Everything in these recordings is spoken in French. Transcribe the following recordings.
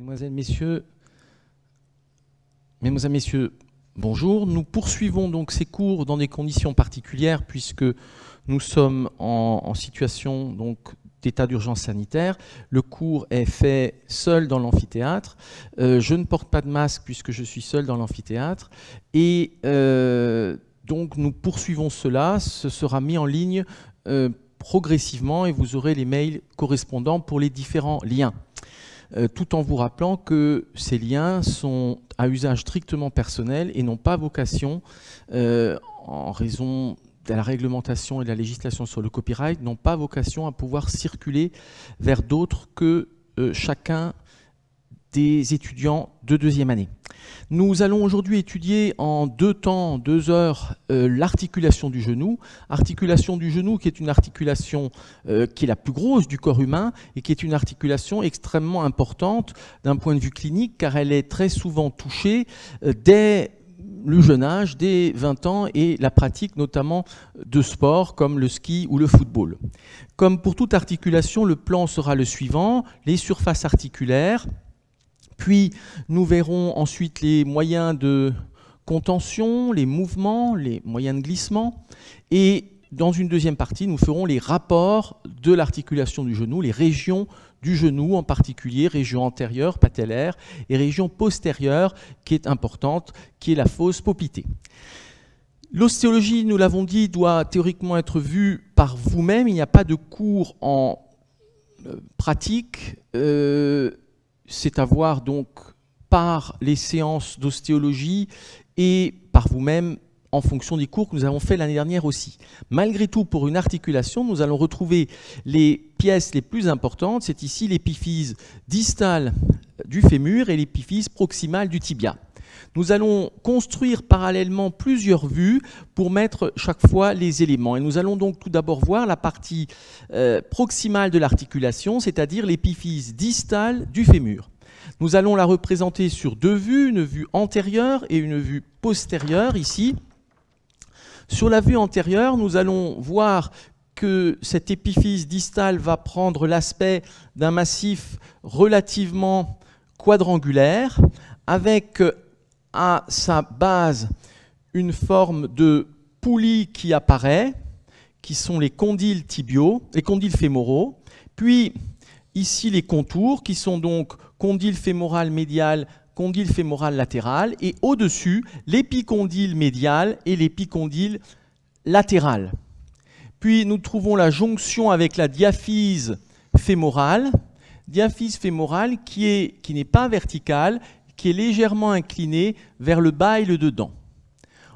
Mesdemoiselles, Messieurs, et Messieurs, bonjour. Nous poursuivons donc ces cours dans des conditions particulières puisque nous sommes en, situation donc d'état d'urgence sanitaire. Le cours est fait seul dans l'amphithéâtre. Euh, je ne porte pas de masque puisque je suis seul dans l'amphithéâtre. Et euh, donc nous poursuivons cela. Ce sera mis en ligne euh, progressivement et vous aurez les mails correspondants pour les différents liens. Euh, tout en vous rappelant que ces liens sont à usage strictement personnel et n'ont pas vocation, euh, en raison de la réglementation et de la législation sur le copyright, n'ont pas vocation à pouvoir circuler vers d'autres que euh, chacun des étudiants de deuxième année. Nous allons aujourd'hui étudier en deux temps, deux heures, euh, l'articulation du genou. Articulation du genou qui est une articulation euh, qui est la plus grosse du corps humain et qui est une articulation extrêmement importante d'un point de vue clinique car elle est très souvent touchée euh, dès le jeune âge, dès 20 ans, et la pratique notamment de sports comme le ski ou le football. Comme pour toute articulation, le plan sera le suivant, les surfaces articulaires, puis nous verrons ensuite les moyens de contention, les mouvements, les moyens de glissement. Et dans une deuxième partie, nous ferons les rapports de l'articulation du genou, les régions du genou en particulier, région antérieure, patellaire, et région postérieure, qui est importante, qui est la fosse popitée. L'ostéologie, nous l'avons dit, doit théoriquement être vue par vous-même. Il n'y a pas de cours en euh, pratique. Euh, c'est voir donc par les séances d'ostéologie et par vous-même en fonction des cours que nous avons fait l'année dernière aussi. Malgré tout, pour une articulation, nous allons retrouver les pièces les plus importantes. C'est ici l'épiphyse distale du fémur et l'épiphyse proximale du tibia. Nous allons construire parallèlement plusieurs vues pour mettre chaque fois les éléments. Et nous allons donc tout d'abord voir la partie euh, proximale de l'articulation, c'est-à-dire l'épiphyse distale du fémur. Nous allons la représenter sur deux vues, une vue antérieure et une vue postérieure ici. Sur la vue antérieure, nous allons voir que cette épiphyse distale va prendre l'aspect d'un massif relativement quadrangulaire, avec euh, à sa base une forme de poulie qui apparaît, qui sont les condyles tibiaux, les condyles fémoraux, puis ici les contours qui sont donc condyle fémoral médial, condyle fémoral latéral, et au-dessus l'épicondyle médial et l'épicondyle latéral. Puis nous trouvons la jonction avec la diaphyse fémorale, diaphyse fémorale qui n'est pas verticale, qui est légèrement incliné vers le bas et le dedans.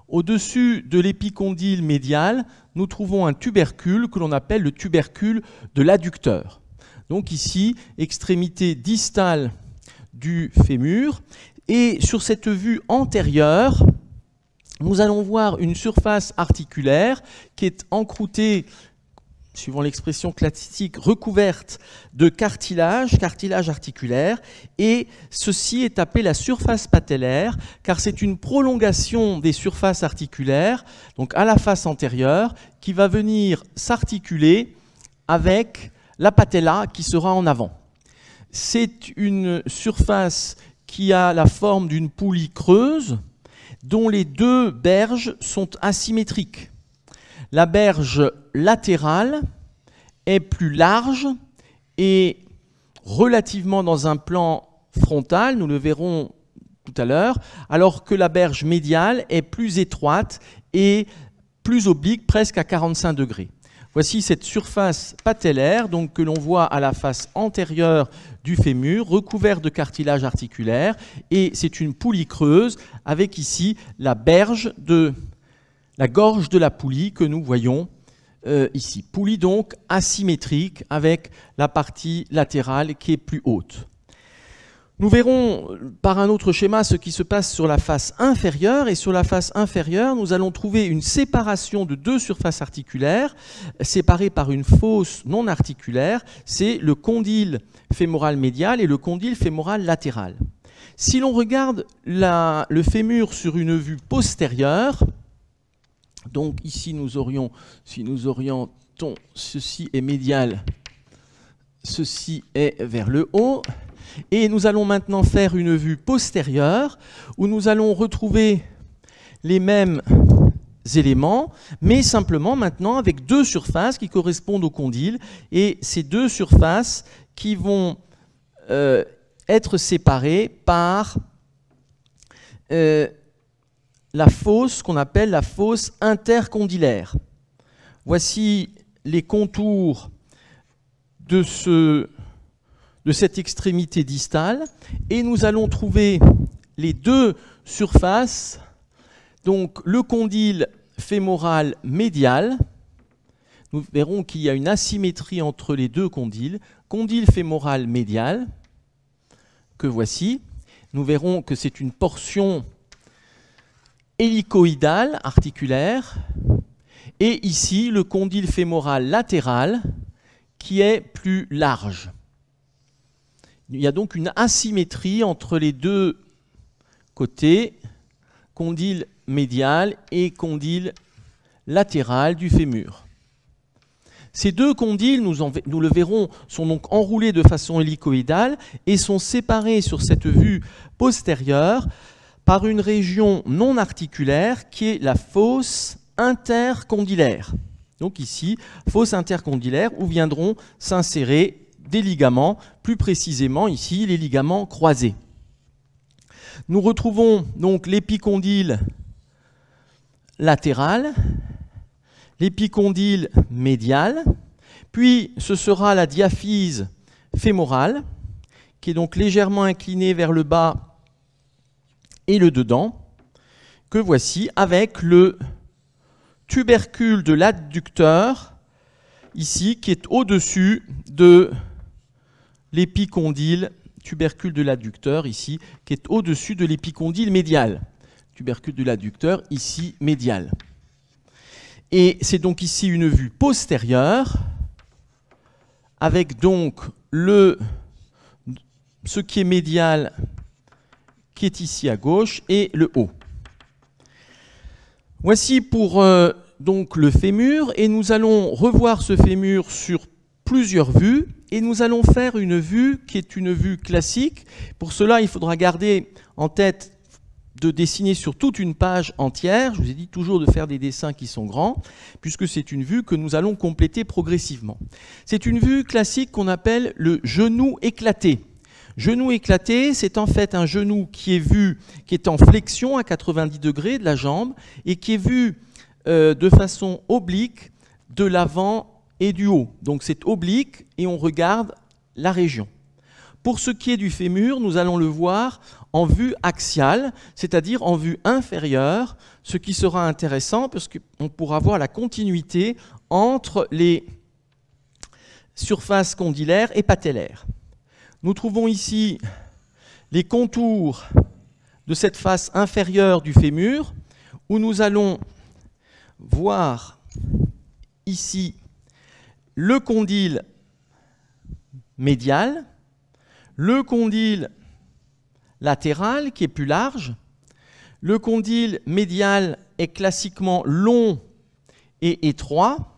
Au-dessus de l'épicondyle médial, nous trouvons un tubercule que l'on appelle le tubercule de l'adducteur. Donc ici, extrémité distale du fémur. Et sur cette vue antérieure, nous allons voir une surface articulaire qui est encroûtée suivant l'expression classique, recouverte de cartilage, cartilage articulaire, et ceci est appelé la surface patellaire, car c'est une prolongation des surfaces articulaires, donc à la face antérieure, qui va venir s'articuler avec la patella qui sera en avant. C'est une surface qui a la forme d'une poulie creuse, dont les deux berges sont asymétriques. La berge latérale est plus large et relativement dans un plan frontal, nous le verrons tout à l'heure, alors que la berge médiale est plus étroite et plus oblique, presque à 45 degrés. Voici cette surface patellaire donc, que l'on voit à la face antérieure du fémur, recouverte de cartilage articulaire, et c'est une poulie creuse avec ici la berge de la gorge de la poulie que nous voyons euh, ici. Poulie donc asymétrique avec la partie latérale qui est plus haute. Nous verrons euh, par un autre schéma ce qui se passe sur la face inférieure et sur la face inférieure, nous allons trouver une séparation de deux surfaces articulaires séparées par une fosse non articulaire, c'est le condyle fémoral médial et le condyle fémoral latéral. Si l'on regarde le fémur sur une vue postérieure, donc ici, nous aurions, si nous orientons, ceci est médial, ceci est vers le haut. Et nous allons maintenant faire une vue postérieure où nous allons retrouver les mêmes éléments, mais simplement maintenant avec deux surfaces qui correspondent au condyle, et ces deux surfaces qui vont euh, être séparées par euh, la fosse qu'on appelle la fosse intercondylaire. Voici les contours de, ce, de cette extrémité distale et nous allons trouver les deux surfaces, donc le condyle fémoral médial. Nous verrons qu'il y a une asymétrie entre les deux condyles. Condyle fémoral médial, que voici. Nous verrons que c'est une portion hélicoïdale, articulaire, et ici le condyle fémoral latéral qui est plus large. Il y a donc une asymétrie entre les deux côtés, condyle médial et condyle latéral du fémur. Ces deux condyles, nous, nous, le verrons, sont donc enroulés de façon hélicoïdale et sont séparés sur cette vue postérieure par une région non articulaire qui est la fosse intercondylaire. Donc ici, fosse intercondylaire où viendront s'insérer des ligaments, plus précisément ici les ligaments croisés. Nous retrouvons donc l'épicondyle latéral, l'épicondyle médial, puis ce sera la diaphyse fémorale, qui est donc légèrement inclinée vers le bas et le dedans, que voici avec le tubercule de l'adducteur, ici, qui est au-dessus de l'épicondyle, tubercule de l'adducteur, ici, qui est au-dessus de l'épicondyle médial. Tubercule de l'adducteur, ici, médial. Et c'est donc ici une vue postérieure, avec donc le, ce qui est médial qui est ici à gauche, et le haut. Voici pour euh, donc le fémur, et nous allons revoir ce fémur sur plusieurs vues, et nous allons faire une vue qui est une vue classique. Pour cela, il faudra garder en tête de dessiner sur toute une page entière. Je vous ai dit toujours de faire des dessins qui sont grands, puisque c'est une vue que nous allons compléter progressivement. C'est une vue classique qu'on appelle le genou éclaté. Genou éclaté, c'est en fait un genou qui est vu, qui est en flexion à 90 degrés de la jambe et qui est vu euh, de façon oblique de l'avant et du haut. Donc c'est oblique et on regarde la région. Pour ce qui est du fémur, nous allons le voir en vue axiale, c'est-à-dire en vue inférieure, ce qui sera intéressant parce qu'on pourra voir la continuité entre les surfaces condylaires et patellaires nous trouvons ici les contours de cette face inférieure du fémur, où nous allons voir ici le condyle médial, le condyle latéral qui est plus large. Le condyle médial est classiquement long et étroit.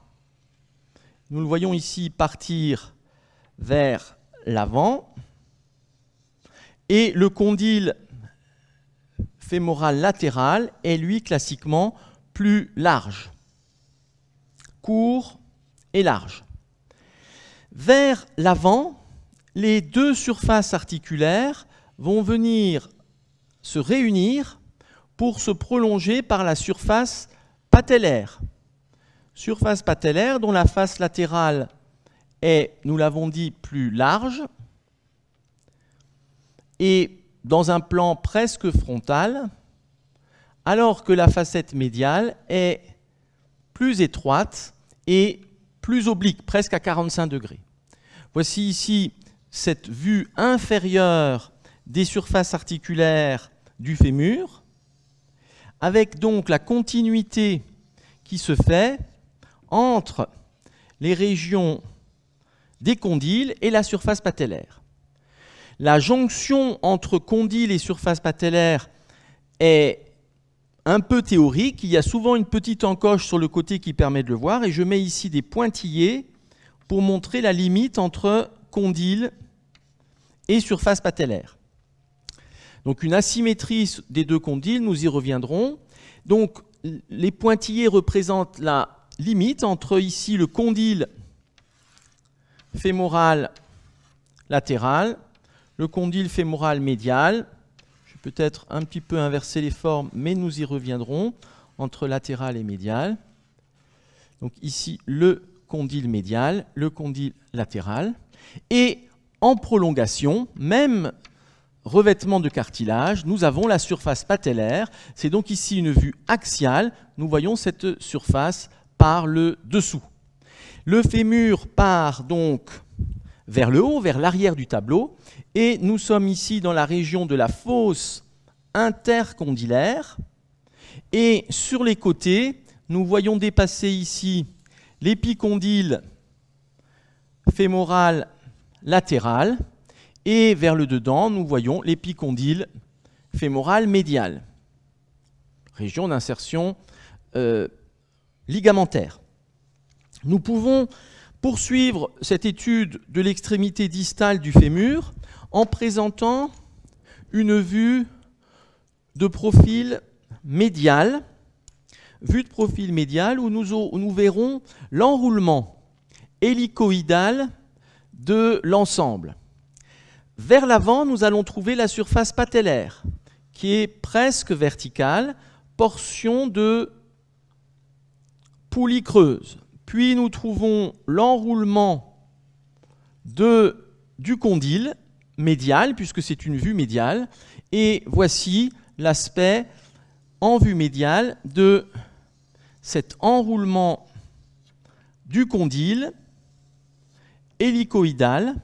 Nous le voyons ici partir vers l'avant. Et le condyle fémoral latéral est lui classiquement plus large, court et large. Vers l'avant, les deux surfaces articulaires vont venir se réunir pour se prolonger par la surface patellaire. Surface patellaire dont la face latérale est, nous l'avons dit, plus large, et dans un plan presque frontal, alors que la facette médiale est plus étroite et plus oblique, presque à 45 degrés. Voici ici cette vue inférieure des surfaces articulaires du fémur, avec donc la continuité qui se fait entre les régions des condyles et la surface patellaire la jonction entre condyle et surface patellaire est un peu théorique. Il y a souvent une petite encoche sur le côté qui permet de le voir. Et je mets ici des pointillés pour montrer la limite entre condyle et surface patellaire. Donc une asymétrie des deux condyles, nous y reviendrons. Donc les pointillés représentent la limite entre ici le condyle fémoral latéral le condyle fémoral médial. Je vais peut-être un petit peu inverser les formes, mais nous y reviendrons, entre latéral et médial. Donc ici, le condyle médial, le condyle latéral. Et en prolongation, même revêtement de cartilage, nous avons la surface patellaire. C'est donc ici une vue axiale. Nous voyons cette surface par le dessous. Le fémur part donc vers le haut, vers l'arrière du tableau. Et nous sommes ici dans la région de la fosse intercondylaire. Et sur les côtés, nous voyons dépasser ici l'épicondyle fémoral latéral. Et vers le dedans, nous voyons l'épicondyle fémoral médial, région d'insertion euh, ligamentaire. Nous pouvons poursuivre cette étude de l'extrémité distale du fémur en présentant une vue de profil médial, vue de profil médial où nous, nous verrons l'enroulement hélicoïdal de l'ensemble. Vers l'avant, nous allons trouver la surface patellaire, qui est presque verticale, portion de poulie creuse. Puis nous trouvons l'enroulement du condyle médial, puisque c'est une vue médiale. Et voici l'aspect en vue médiale de cet enroulement du condyle hélicoïdal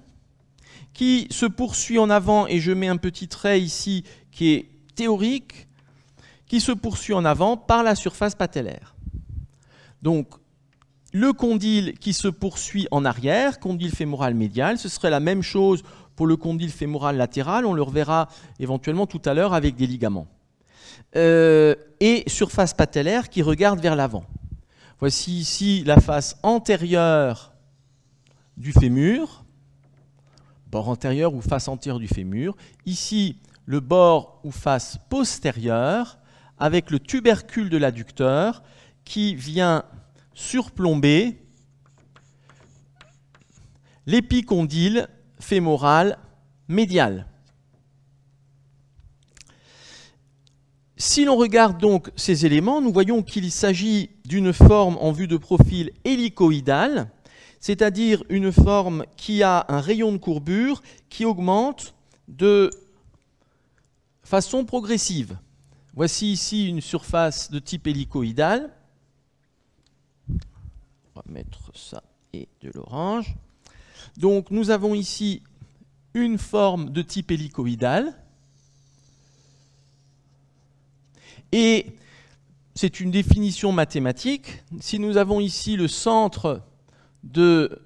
qui se poursuit en avant, et je mets un petit trait ici qui est théorique, qui se poursuit en avant par la surface patellaire. Donc le condyle qui se poursuit en arrière, condyle fémoral médial, ce serait la même chose pour le condyle fémoral latéral, on le reverra éventuellement tout à l'heure avec des ligaments. Euh, et surface patellaire qui regarde vers l'avant. Voici ici la face antérieure du fémur, bord antérieur ou face antérieure du fémur. Ici, le bord ou face postérieure, avec le tubercule de l'adducteur qui vient surplomber l'épicondyle fémoral médial. Si l'on regarde donc ces éléments, nous voyons qu'il s'agit d'une forme en vue de profil hélicoïdale, c'est-à-dire une forme qui a un rayon de courbure qui augmente de façon progressive. Voici ici une surface de type hélicoïdal mettre ça et de l'orange. Donc nous avons ici une forme de type hélicoïdal. Et c'est une définition mathématique. Si nous avons ici le centre de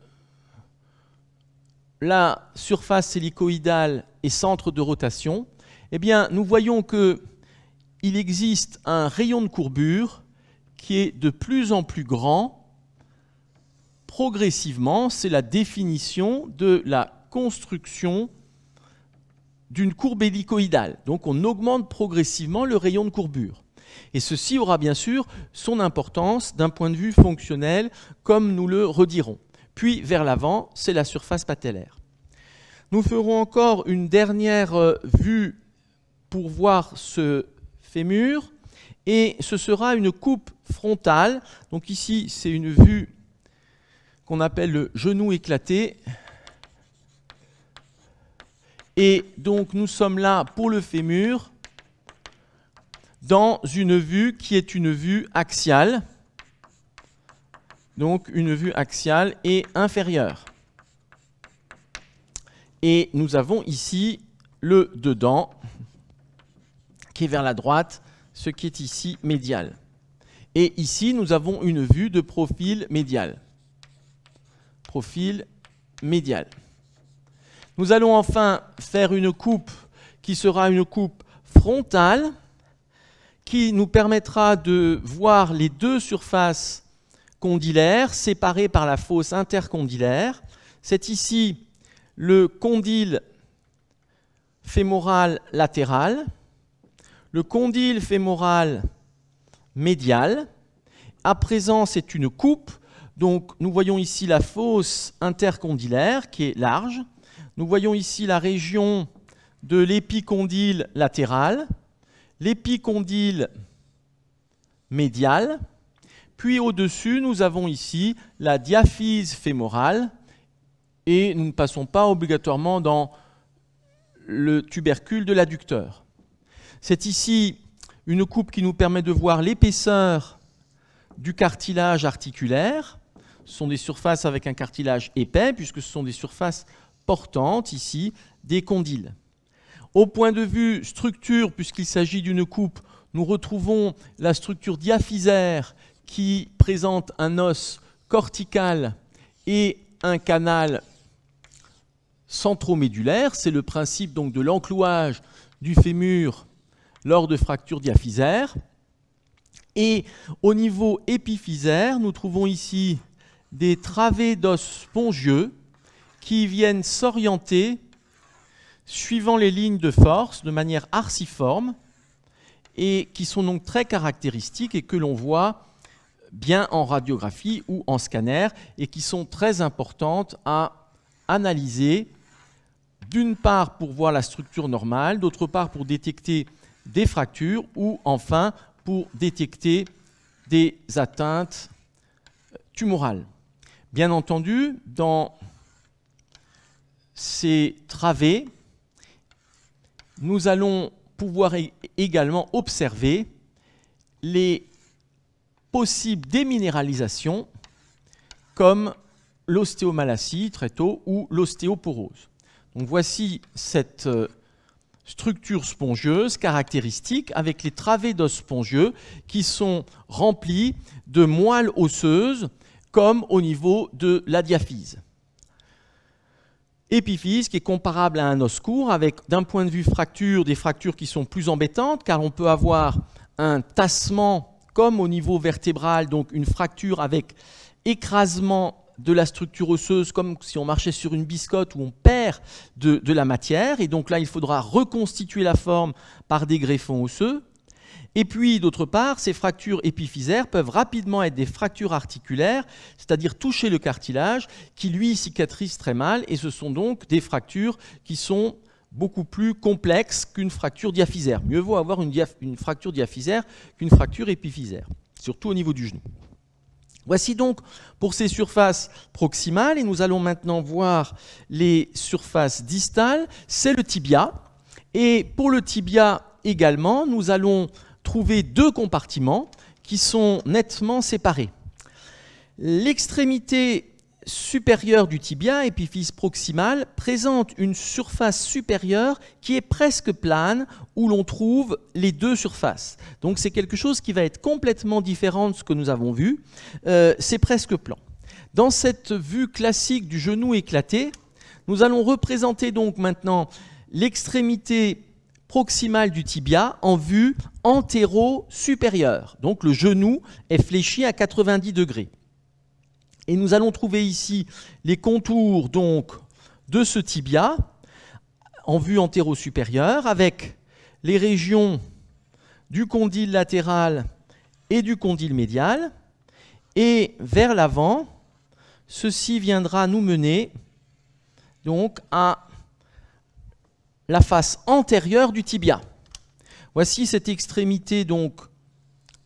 la surface hélicoïdale et centre de rotation, eh bien, nous voyons qu'il existe un rayon de courbure qui est de plus en plus grand progressivement, c'est la définition de la construction d'une courbe hélicoïdale. Donc on augmente progressivement le rayon de courbure. Et ceci aura bien sûr son importance d'un point de vue fonctionnel, comme nous le redirons. Puis vers l'avant, c'est la surface patellaire. Nous ferons encore une dernière euh, vue pour voir ce fémur, et ce sera une coupe frontale. Donc ici, c'est une vue on appelle le genou éclaté. Et donc nous sommes là pour le fémur dans une vue qui est une vue axiale. Donc une vue axiale et inférieure. Et nous avons ici le dedans qui est vers la droite, ce qui est ici médial. Et ici, nous avons une vue de profil médial profil médial. Nous allons enfin faire une coupe qui sera une coupe frontale qui nous permettra de voir les deux surfaces condylaires séparées par la fosse intercondylaire. C'est ici le condyle fémoral latéral, le condyle fémoral médial. À présent, c'est une coupe donc nous voyons ici la fosse intercondylaire qui est large. Nous voyons ici la région de l'épicondyle latéral, l'épicondyle médial, puis au-dessus, nous avons ici la diaphyse fémorale, et nous ne passons pas obligatoirement dans le tubercule de l'adducteur. C'est ici une coupe qui nous permet de voir l'épaisseur du cartilage articulaire, ce sont des surfaces avec un cartilage épais, puisque ce sont des surfaces portantes, ici, des condyles. Au point de vue structure, puisqu'il s'agit d'une coupe, nous retrouvons la structure diaphysaire qui présente un os cortical et un canal centromédulaire. C'est le principe donc de l'enclouage du fémur lors de fractures diaphysaires. Et au niveau épiphysaire, nous trouvons ici des travées d'os spongieux qui viennent s'orienter suivant les lignes de force de manière arciforme et qui sont donc très caractéristiques et que l'on voit bien en radiographie ou en scanner et qui sont très importantes à analyser d'une part pour voir la structure normale, d'autre part pour détecter des fractures ou enfin pour détecter des atteintes tumorales. Bien entendu, dans ces travées, nous allons pouvoir également observer les possibles déminéralisations comme l'ostéomalacie très tôt ou l'ostéoporose. Donc voici cette euh, structure spongieuse caractéristique avec les travées d'os spongieux qui sont remplies de moelle osseuse comme au niveau de la diaphyse. Épiphyse qui est comparable à un os court avec d'un point de vue fracture des fractures qui sont plus embêtantes car on peut avoir un tassement comme au niveau vertébral, donc une fracture avec écrasement de la structure osseuse comme si on marchait sur une biscotte où on perd de, la matière. Et donc là, il faudra reconstituer la forme par des greffons osseux. Et puis, d'autre part, ces fractures épiphysaires peuvent rapidement être des fractures articulaires, c'est-à-dire toucher le cartilage, qui lui cicatrise très mal, et ce sont donc des fractures qui sont beaucoup plus complexes qu'une fracture diaphysaire. Mieux vaut avoir une, une fracture diaphysaire qu'une fracture épiphysaire, surtout au niveau du genou. Voici donc pour ces surfaces proximales, et nous allons maintenant voir les surfaces distales. C'est le tibia, et pour le tibia également, nous allons trouver deux compartiments qui sont nettement séparés. L'extrémité supérieure du tibia, épiphyse proximal présente une surface supérieure qui est presque plane, où l'on trouve les deux surfaces. Donc c'est quelque chose qui va être complètement différent de ce que nous avons vu. Euh, c'est presque plan. Dans cette vue classique du genou éclaté, nous allons représenter donc maintenant l'extrémité proximal du tibia en vue antéro-supérieure. Donc le genou est fléchi à 90 degrés. Et nous allons trouver ici les contours donc de ce tibia en vue antéro-supérieure avec les régions du condyle latéral et du condyle médial. Et vers l'avant, ceci viendra nous mener donc à la face antérieure du tibia. Voici cette extrémité donc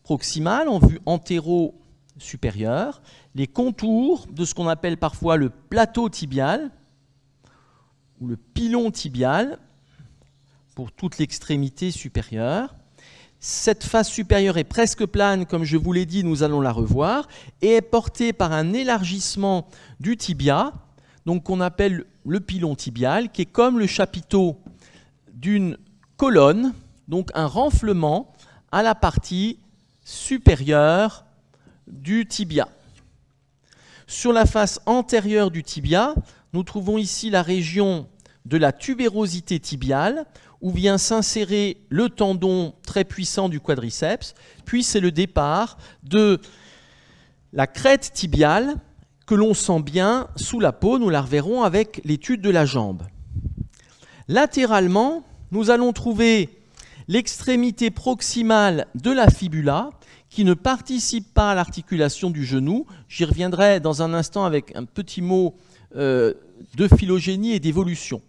proximale en vue antéro-supérieure, les contours de ce qu'on appelle parfois le plateau tibial ou le pilon tibial pour toute l'extrémité supérieure. Cette face supérieure est presque plane, comme je vous l'ai dit, nous allons la revoir, et est portée par un élargissement du tibia, donc qu'on appelle le pilon tibial, qui est comme le chapiteau d'une colonne, donc un renflement à la partie supérieure du tibia. Sur la face antérieure du tibia, nous trouvons ici la région de la tubérosité tibiale, où vient s'insérer le tendon très puissant du quadriceps, puis c'est le départ de la crête tibiale que l'on sent bien sous la peau, nous la reverrons avec l'étude de la jambe. Latéralement, nous allons trouver l'extrémité proximale de la fibula qui ne participe pas à l'articulation du genou. J'y reviendrai dans un instant avec un petit mot euh, de phylogénie et d'évolution.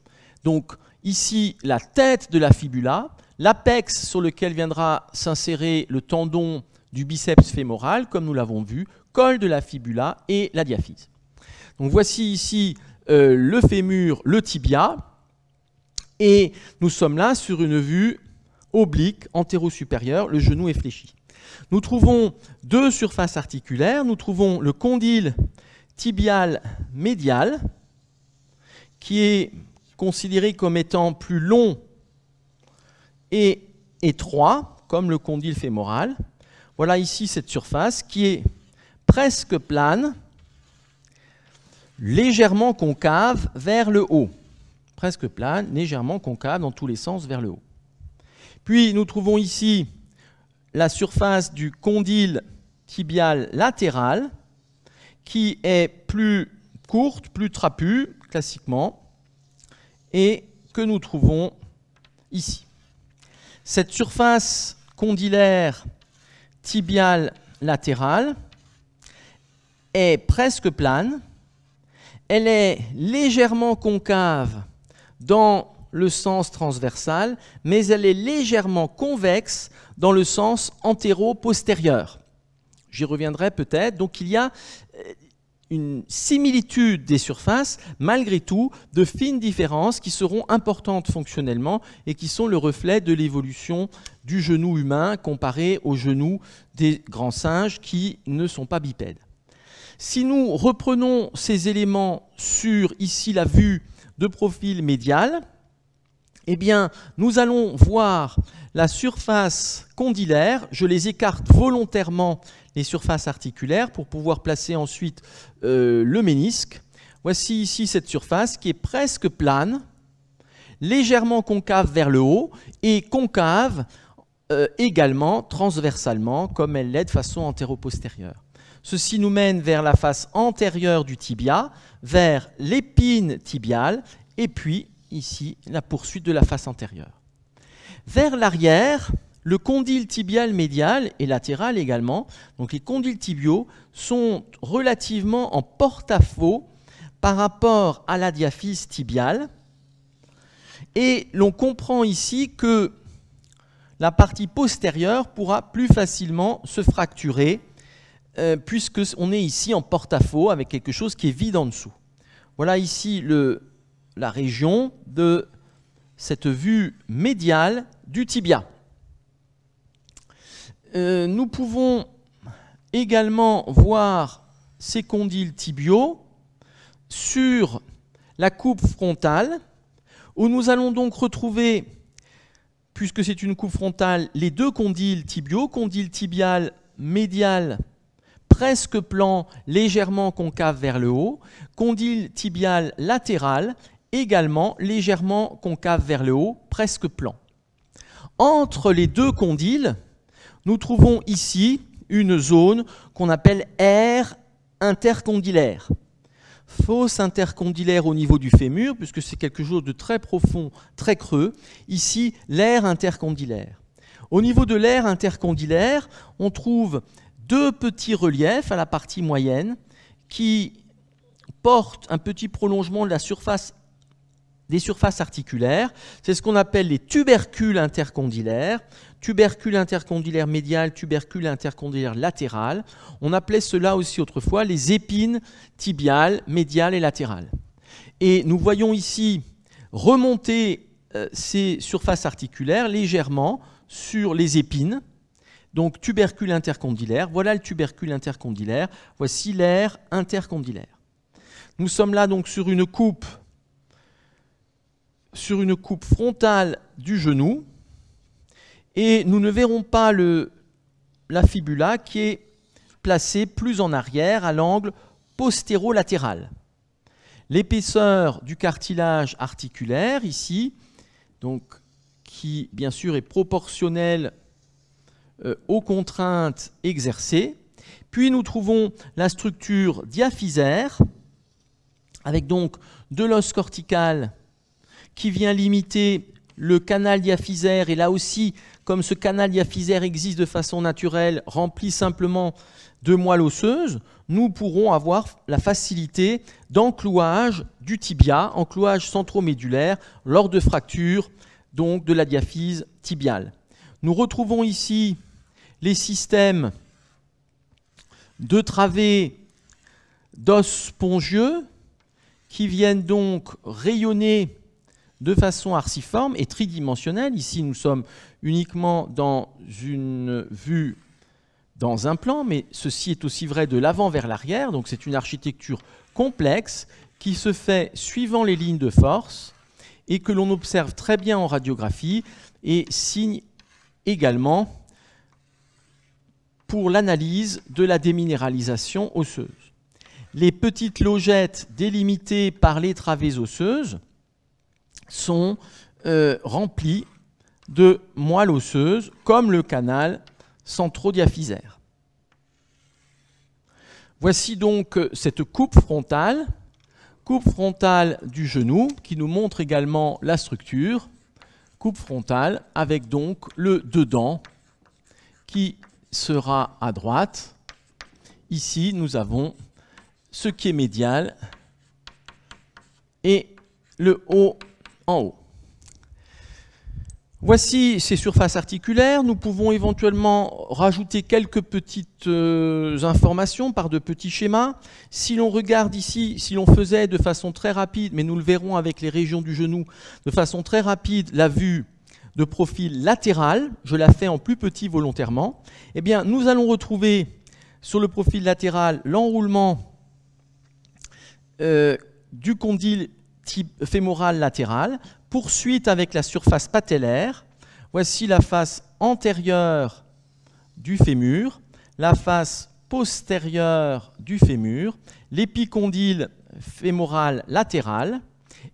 Donc ici, la tête de la fibula, l'apex sur lequel viendra s'insérer le tendon du biceps fémoral, comme nous l'avons vu, col de la fibula et la diaphyse. Donc voici ici euh, le fémur, le tibia, et nous sommes là sur une vue oblique, antéro-supérieure, le genou est fléchi. Nous trouvons deux surfaces articulaires, nous trouvons le condyle tibial médial, qui est considéré comme étant plus long et étroit, comme le condyle fémoral. Voilà ici cette surface qui est presque plane, légèrement concave vers le haut presque plane, légèrement concave dans tous les sens vers le haut. Puis nous trouvons ici la surface du condyle tibial latéral qui est plus courte, plus trapue classiquement et que nous trouvons ici. Cette surface condylaire tibiale latérale est presque plane, elle est légèrement concave dans le sens transversal, mais elle est légèrement convexe dans le sens antéro-postérieur. J'y reviendrai peut-être. Donc il y a euh, une similitude des surfaces, malgré tout, de fines différences qui seront importantes fonctionnellement et qui sont le reflet de l'évolution du genou humain comparé au genou des grands singes qui ne sont pas bipèdes. Si nous reprenons ces éléments sur, ici, la vue de profil médial, eh bien, nous allons voir la surface condylaire. Je les écarte volontairement, les surfaces articulaires, pour pouvoir placer ensuite euh, le ménisque. Voici ici cette surface qui est presque plane, légèrement concave vers le haut et concave euh, également transversalement, comme elle l'est de façon antéro-postérieure. Ceci nous mène vers la face antérieure du tibia, vers l'épine tibiale, et puis ici la poursuite de la face antérieure. Vers l'arrière, le condyle tibial médial et latéral également, donc les condyles tibiaux, sont relativement en porte-à-faux par rapport à la diaphyse tibiale. Et l'on comprend ici que la partie postérieure pourra plus facilement se fracturer euh, puisque on est ici en porte-à-faux avec quelque chose qui est vide en dessous. Voilà ici la région de cette vue médiale du tibia. Euh, nous pouvons également voir ces condyles tibiaux sur la coupe frontale, où nous allons donc retrouver, puisque c'est une coupe frontale, les deux condyles tibiaux, condyle tibial médial presque plan, légèrement concave vers le haut, condyle tibial latéral, également légèrement concave vers le haut, presque plan. Entre les deux condyles, nous trouvons ici une zone qu'on appelle air intercondylaire. Fosse intercondylaire au niveau du fémur, puisque c'est quelque chose de très profond, très creux. Ici, l'air intercondylaire. Au niveau de l'air intercondylaire, on trouve deux petits reliefs à la partie moyenne qui portent un petit prolongement de la surface des surfaces articulaires. C'est ce qu'on appelle les tubercules intercondylaires, tubercules intercondylaires médiales, tubercules intercondylaires latérales. On appelait cela aussi autrefois les épines tibiales, médiales et latérales. Et nous voyons ici remonter euh, ces surfaces articulaires légèrement sur les épines donc tubercule intercondylaire, voilà le tubercule intercondylaire, voici l'air intercondylaire. Nous sommes là donc sur une coupe sur une coupe frontale du genou et nous ne verrons pas le, la fibula qui est placée plus en arrière à l'angle postérolatéral. L'épaisseur du cartilage articulaire ici, donc qui bien sûr est proportionnelle euh, aux contraintes exercées. Puis nous trouvons la structure diaphysaire, avec donc de l'os cortical qui vient limiter le canal diaphysaire. Et là aussi, comme ce canal diaphysaire existe de façon naturelle, rempli simplement de moelle osseuse, nous pourrons avoir la facilité d'enclouage du tibia, enclouage centromédulaire, lors de fractures donc de la diaphyse tibiale. Nous retrouvons ici les systèmes de travées d'os spongieux qui viennent donc rayonner de façon arciforme et tridimensionnelle. Ici, nous sommes uniquement dans une vue dans un plan, mais ceci est aussi vrai de l'avant vers l'arrière, donc c'est une architecture complexe qui se fait suivant les lignes de force et que l'on observe très bien en radiographie et signe également pour l'analyse de la déminéralisation osseuse. Les petites logettes délimitées par les travées osseuses sont euh, remplies de moelle osseuse, comme le canal centrodiaphysaire. Voici donc euh, cette coupe frontale, coupe frontale du genou, qui nous montre également la structure, coupe frontale, avec donc le dedans qui sera à droite. Ici, nous avons ce qui est médial et le haut en haut. Voici ces surfaces articulaires. Nous pouvons éventuellement rajouter quelques petites euh, informations par de petits schémas. Si l'on regarde ici, si l'on faisait de façon très rapide, mais nous le verrons avec les régions du genou, de façon très rapide, la vue de profil latéral, je la fais en plus petit volontairement, eh bien, nous allons retrouver sur le profil latéral l'enroulement euh, du condyle fémoral latéral, poursuite avec la surface patellaire. Voici la face antérieure du fémur, la face postérieure du fémur, l'épicondyle fémoral latéral,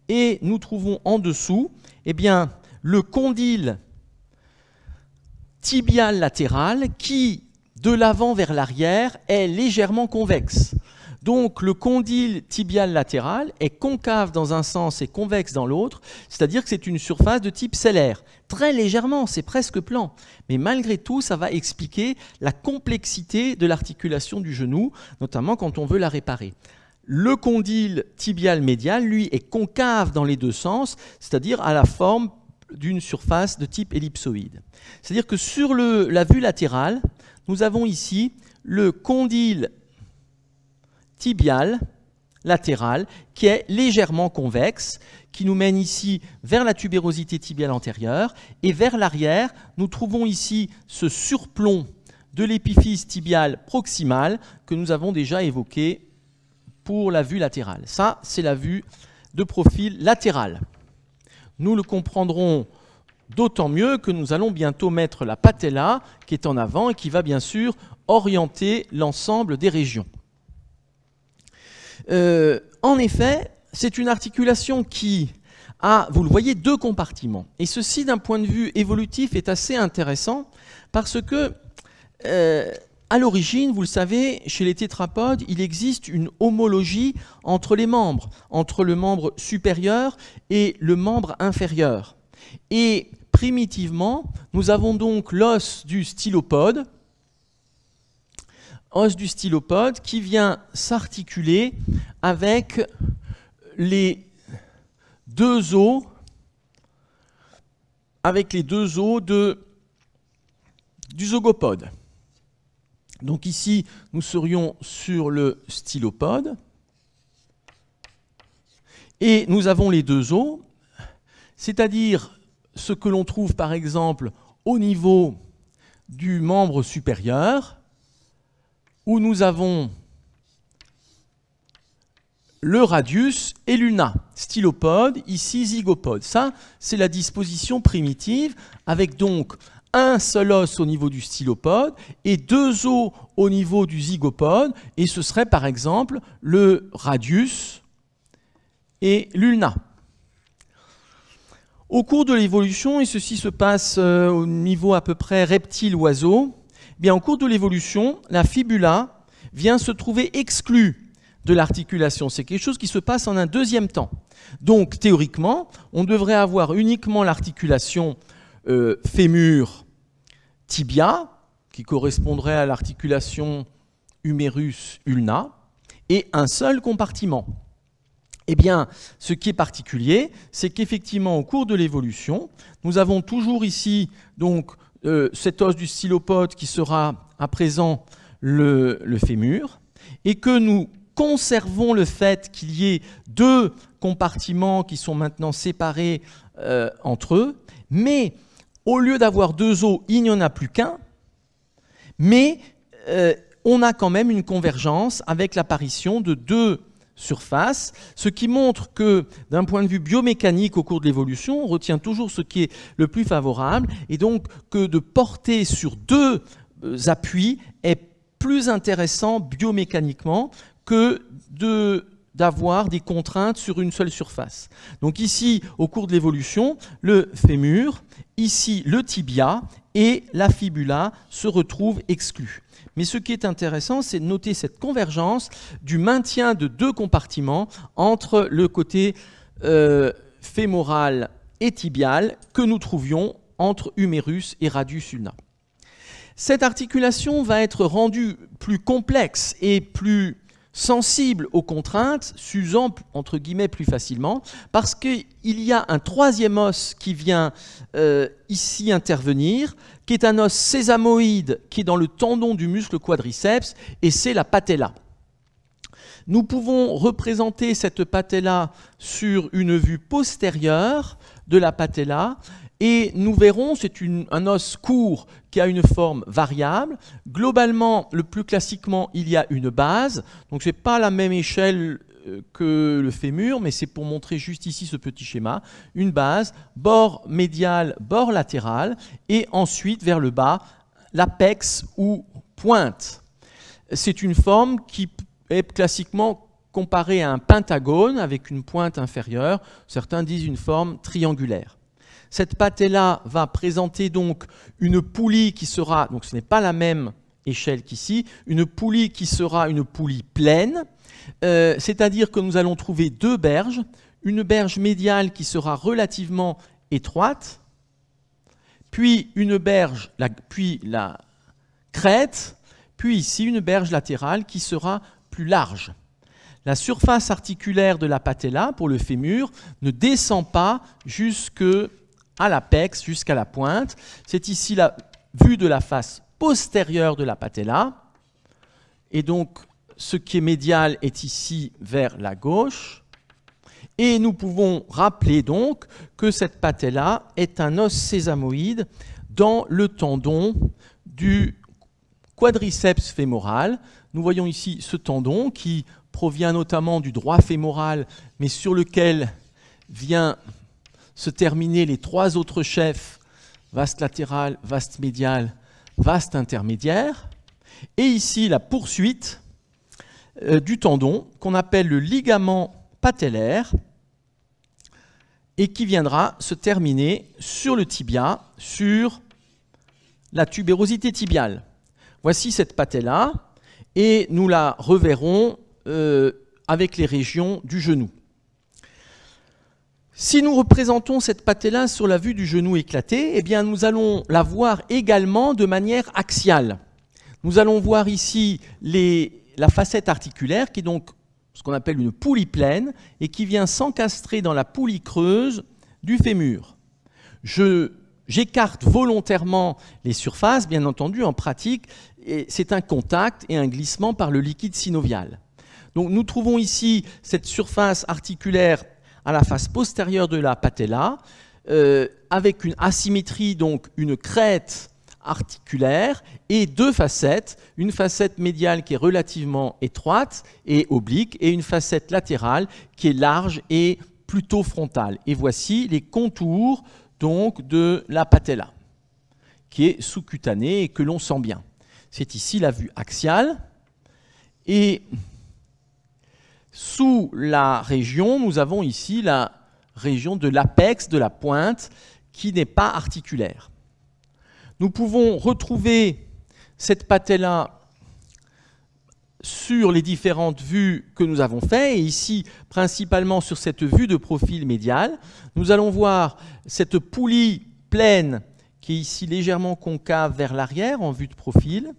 et nous trouvons en dessous eh bien, le condyle tibial latéral qui, de l'avant vers l'arrière, est légèrement convexe. Donc le condyle tibial latéral est concave dans un sens et convexe dans l'autre, c'est-à-dire que c'est une surface de type cellaire. Très légèrement, c'est presque plan. Mais malgré tout, ça va expliquer la complexité de l'articulation du genou, notamment quand on veut la réparer. Le condyle tibial médial, lui, est concave dans les deux sens, c'est-à-dire à la forme d'une surface de type ellipsoïde. C'est-à-dire que sur la vue latérale, nous avons ici le condyle tibial latéral qui est légèrement convexe, qui nous mène ici vers la tubérosité tibiale antérieure, et vers l'arrière, nous trouvons ici ce surplomb de l'épiphyse tibiale proximale que nous avons déjà évoqué pour la vue latérale. Ça, c'est la vue de profil latéral. Nous le comprendrons d'autant mieux que nous allons bientôt mettre la patella qui est en avant et qui va bien sûr orienter l'ensemble des régions. Euh, en effet, c'est une articulation qui a, vous le voyez, deux compartiments. Et ceci, d'un point de vue évolutif, est assez intéressant parce que euh, à l'origine, vous le savez, chez les tétrapodes, il existe une homologie entre les membres, entre le membre supérieur et le membre inférieur. Et primitivement, nous avons donc l'os du stylopode, os du stylopode qui vient s'articuler avec les deux os avec les deux os de, du zogopode. Donc ici, nous serions sur le stylopode. Et nous avons les deux os, c'est-à-dire ce que l'on trouve par exemple au niveau du membre supérieur, où nous avons le radius et l'una, stylopode, ici zygopode. Ça, c'est la disposition primitive, avec donc un seul os au niveau du stylopode et deux os au niveau du zygopode, et ce serait par exemple le radius et l'ulna. Au cours de l'évolution, et ceci se passe euh, au niveau à peu près reptile-oiseau, eh bien, au cours de l'évolution, la fibula vient se trouver exclue de l'articulation. C'est quelque chose qui se passe en un deuxième temps. Donc théoriquement, on devrait avoir uniquement l'articulation euh, fémur tibia, qui correspondrait à l'articulation humérus-ulna, et un seul compartiment. Eh bien, ce qui est particulier, c'est qu'effectivement, au cours de l'évolution, nous avons toujours ici donc euh, cet os du stylopode qui sera à présent le, fémur, et que nous conservons le fait qu'il y ait deux compartiments qui sont maintenant séparés euh, entre eux, mais au lieu d'avoir deux os, il n'y en a plus qu'un, mais euh, on a quand même une convergence avec l'apparition de deux surfaces, ce qui montre que d'un point de vue biomécanique au cours de l'évolution, on retient toujours ce qui est le plus favorable, et donc que de porter sur deux euh, appuis est plus intéressant biomécaniquement que de d'avoir des contraintes sur une seule surface. Donc ici, au cours de l'évolution, le fémur, ici le tibia et la fibula se retrouvent exclus. Mais ce qui est intéressant, c'est de noter cette convergence du maintien de deux compartiments entre le côté euh, fémoral et tibial que nous trouvions entre humérus et radius ulna. Cette articulation va être rendue plus complexe et plus sensible aux contraintes, s'usant entre guillemets plus facilement, parce qu'il y a un troisième os qui vient euh, ici intervenir, qui est un os sésamoïde qui est dans le tendon du muscle quadriceps, et c'est la patella. Nous pouvons représenter cette patella sur une vue postérieure de la patella et nous verrons, c'est un os court qui a une forme variable. Globalement, le plus classiquement, il y a une base. Donc ce n'est pas la même échelle euh, que le fémur, mais c'est pour montrer juste ici ce petit schéma. Une base, bord médial, bord latéral, et ensuite vers le bas, l'apex ou pointe. C'est une forme qui est classiquement comparée à un pentagone avec une pointe inférieure. Certains disent une forme triangulaire. Cette patella va présenter donc une poulie qui sera, donc ce n'est pas la même échelle qu'ici, une poulie qui sera une poulie pleine, euh, c'est-à-dire que nous allons trouver deux berges, une berge médiale qui sera relativement étroite, puis une berge, puis la crête, puis ici une berge latérale qui sera plus large. La surface articulaire de la patella, pour le fémur, ne descend pas jusque à l'apex jusqu'à la pointe. C'est ici la vue de la face postérieure de la patella. Et donc, ce qui est médial est ici vers la gauche. Et nous pouvons rappeler donc que cette patella est un os sésamoïde dans le tendon du quadriceps fémoral. Nous voyons ici ce tendon qui provient notamment du droit fémoral, mais sur lequel vient se terminer les trois autres chefs, vaste latéral, vaste médial, vaste intermédiaire. Et ici, la poursuite euh, du tendon, qu'on appelle le ligament patellaire, et qui viendra se terminer sur le tibia, sur la tubérosité tibiale. Voici cette patella, et nous la reverrons euh, avec les régions du genou. Si nous représentons cette patella sur la vue du genou éclaté, eh bien nous allons la voir également de manière axiale. Nous allons voir ici la facette articulaire qui est donc ce qu'on appelle une poulie pleine et qui vient s'encastrer dans la poulie creuse du fémur. Je J'écarte volontairement les surfaces, bien entendu, en pratique, c'est un contact et un glissement par le liquide synovial. Donc nous trouvons ici cette surface articulaire à la face postérieure de la patella, euh, avec une asymétrie, donc une crête articulaire et deux facettes, une facette médiale qui est relativement étroite et oblique et une facette latérale qui est large et plutôt frontale. Et voici les contours donc de la patella qui est sous-cutanée et que l'on sent bien. C'est ici la vue axiale et sous la région, nous avons ici la région de l'apex, de la pointe, qui n'est pas articulaire. Nous pouvons retrouver cette patella sur les différentes vues que nous avons faites, et ici principalement sur cette vue de profil médial. Nous allons voir cette poulie pleine qui est ici légèrement concave vers l'arrière en vue de profil.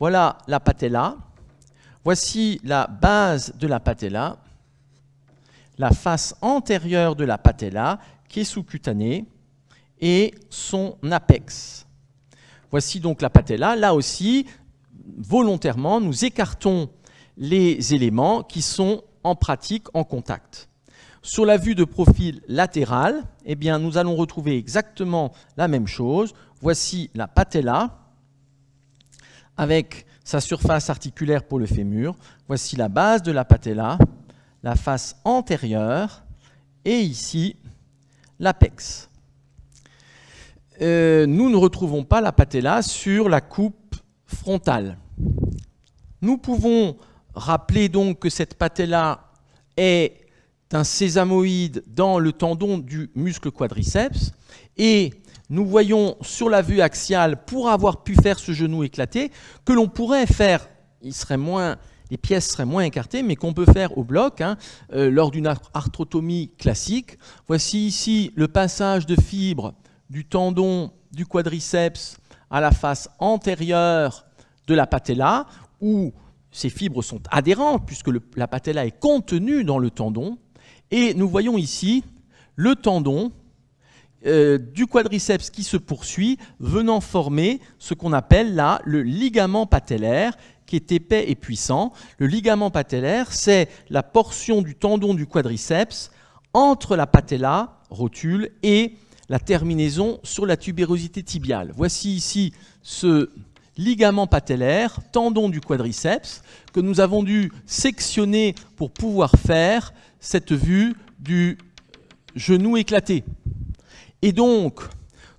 Voilà la patella. Voici la base de la patella, la face antérieure de la patella qui est sous-cutanée et son apex. Voici donc la patella. Là aussi, volontairement, nous écartons les éléments qui sont en pratique en contact. Sur la vue de profil latéral, eh bien, nous allons retrouver exactement la même chose. Voici la patella avec sa surface articulaire pour le fémur. Voici la base de la patella, la face antérieure et ici l'apex. Euh, nous ne retrouvons pas la patella sur la coupe frontale. Nous pouvons rappeler donc que cette patella est un sésamoïde dans le tendon du muscle quadriceps. Et nous voyons sur la vue axiale, pour avoir pu faire ce genou éclaté, que l'on pourrait faire, il serait moins, les pièces seraient moins écartées, mais qu'on peut faire au bloc hein, euh, lors d'une arthrotomie classique. Voici ici le passage de fibres du tendon du quadriceps à la face antérieure de la patella, où ces fibres sont adhérentes, puisque la patella est contenue dans le tendon. Et nous voyons ici le tendon euh, du quadriceps qui se poursuit, venant former ce qu'on appelle là le ligament patellaire, qui est épais et puissant. Le ligament patellaire, c'est la portion du tendon du quadriceps entre la patella, rotule, et la terminaison sur la tubérosité tibiale. Voici ici ce ligament patellaire, tendon du quadriceps, que nous avons dû sectionner pour pouvoir faire cette vue du genou éclaté. Et donc,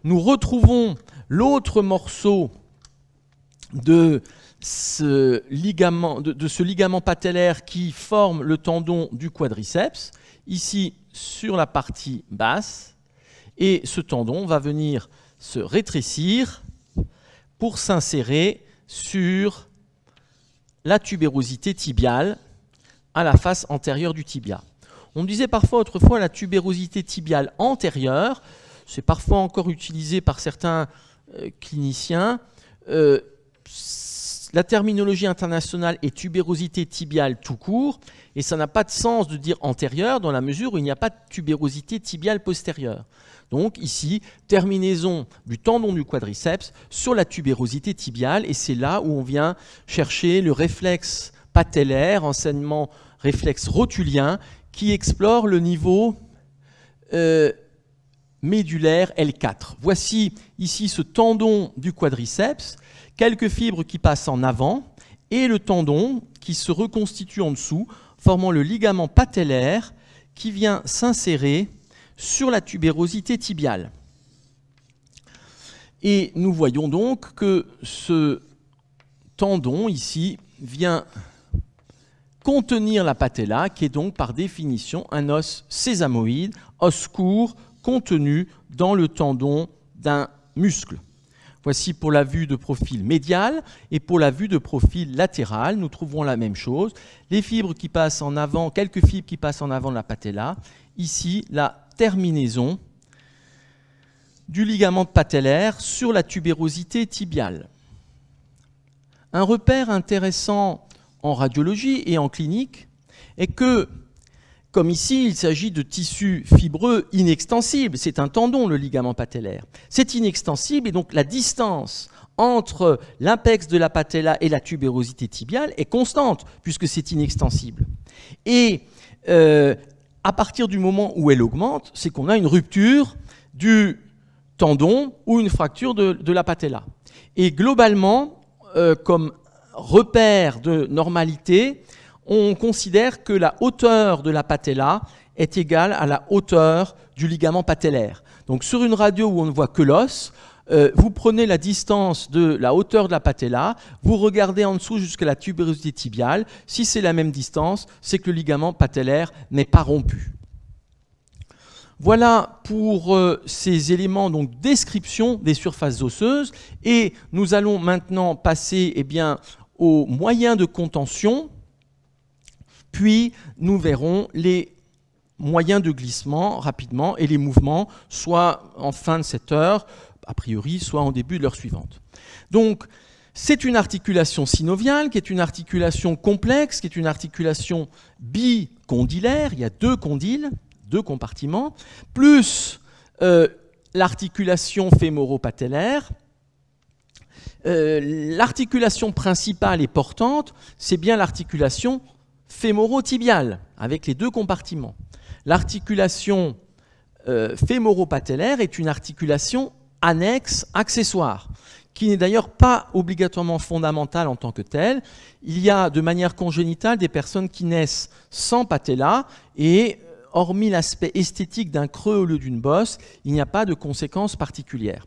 nous retrouvons l'autre morceau de ce ligament, patellaire qui forme le tendon du quadriceps, ici sur la partie basse, et ce tendon va venir se rétrécir pour s'insérer sur la tubérosité tibiale à la face antérieure du tibia. On disait parfois autrefois la tubérosité tibiale antérieure, c'est parfois encore utilisé par certains euh, cliniciens. Euh, la terminologie internationale est tubérosité tibiale tout court, et ça n'a pas de sens de dire antérieure dans la mesure où il n'y a pas de tubérosité tibiale postérieure. Donc ici, terminaison du tendon du quadriceps sur la tubérosité tibiale, et c'est là où on vient chercher le réflexe patellaire, enseignement réflexe rotulien, qui explore le niveau euh, médulaire L4. Voici ici ce tendon du quadriceps, quelques fibres qui passent en avant et le tendon qui se reconstitue en dessous, formant le ligament patellaire qui vient s'insérer sur la tubérosité tibiale. Et nous voyons donc que ce tendon ici vient contenir la patella, qui est donc par définition un os sésamoïde, os court, contenu dans le tendon d'un muscle. Voici pour la vue de profil médial et pour la vue de profil latéral, nous trouverons la même chose. Les fibres qui passent en avant, quelques fibres qui passent en avant de la patella. Ici, la terminaison du ligament patellaire sur la tubérosité tibiale. Un repère intéressant en radiologie et en clinique est que, comme ici, il s'agit de tissus fibreux inextensibles. C'est un tendon, le ligament patellaire. C'est inextensible et donc la distance entre l'impex de la patella et la tubérosité tibiale est constante puisque c'est inextensible. Et euh, à partir du moment où elle augmente, c'est qu'on a une rupture du tendon ou une fracture de, la patella. Et globalement, euh, comme repère de normalité, on considère que la hauteur de la patella est égale à la hauteur du ligament patellaire. Donc sur une radio où on ne voit que l'os, euh, vous prenez la distance de la hauteur de la patella, vous regardez en dessous jusqu'à la tuberosité tibiale. Si c'est la même distance, c'est que le ligament patellaire n'est pas rompu. Voilà pour euh, ces éléments donc description des surfaces osseuses et nous allons maintenant passer eh bien aux moyens de contention, puis nous verrons les moyens de glissement rapidement et les mouvements, soit en fin de cette heure, a priori, soit en début de l'heure suivante. Donc, c'est une articulation synoviale qui est une articulation complexe, qui est une articulation bicondylaire, il y a deux condyles, deux compartiments, plus euh, l'articulation fémoro-patellaire, euh, l'articulation principale et portante, c'est bien l'articulation fémoro-tibiale, avec les deux compartiments. L'articulation euh, fémoro-patellaire est une articulation annexe, accessoire, qui n'est d'ailleurs pas obligatoirement fondamentale en tant que telle. Il y a de manière congénitale des personnes qui naissent sans patella et euh, hormis l'aspect esthétique d'un creux au lieu d'une bosse, il n'y a pas de conséquences particulières.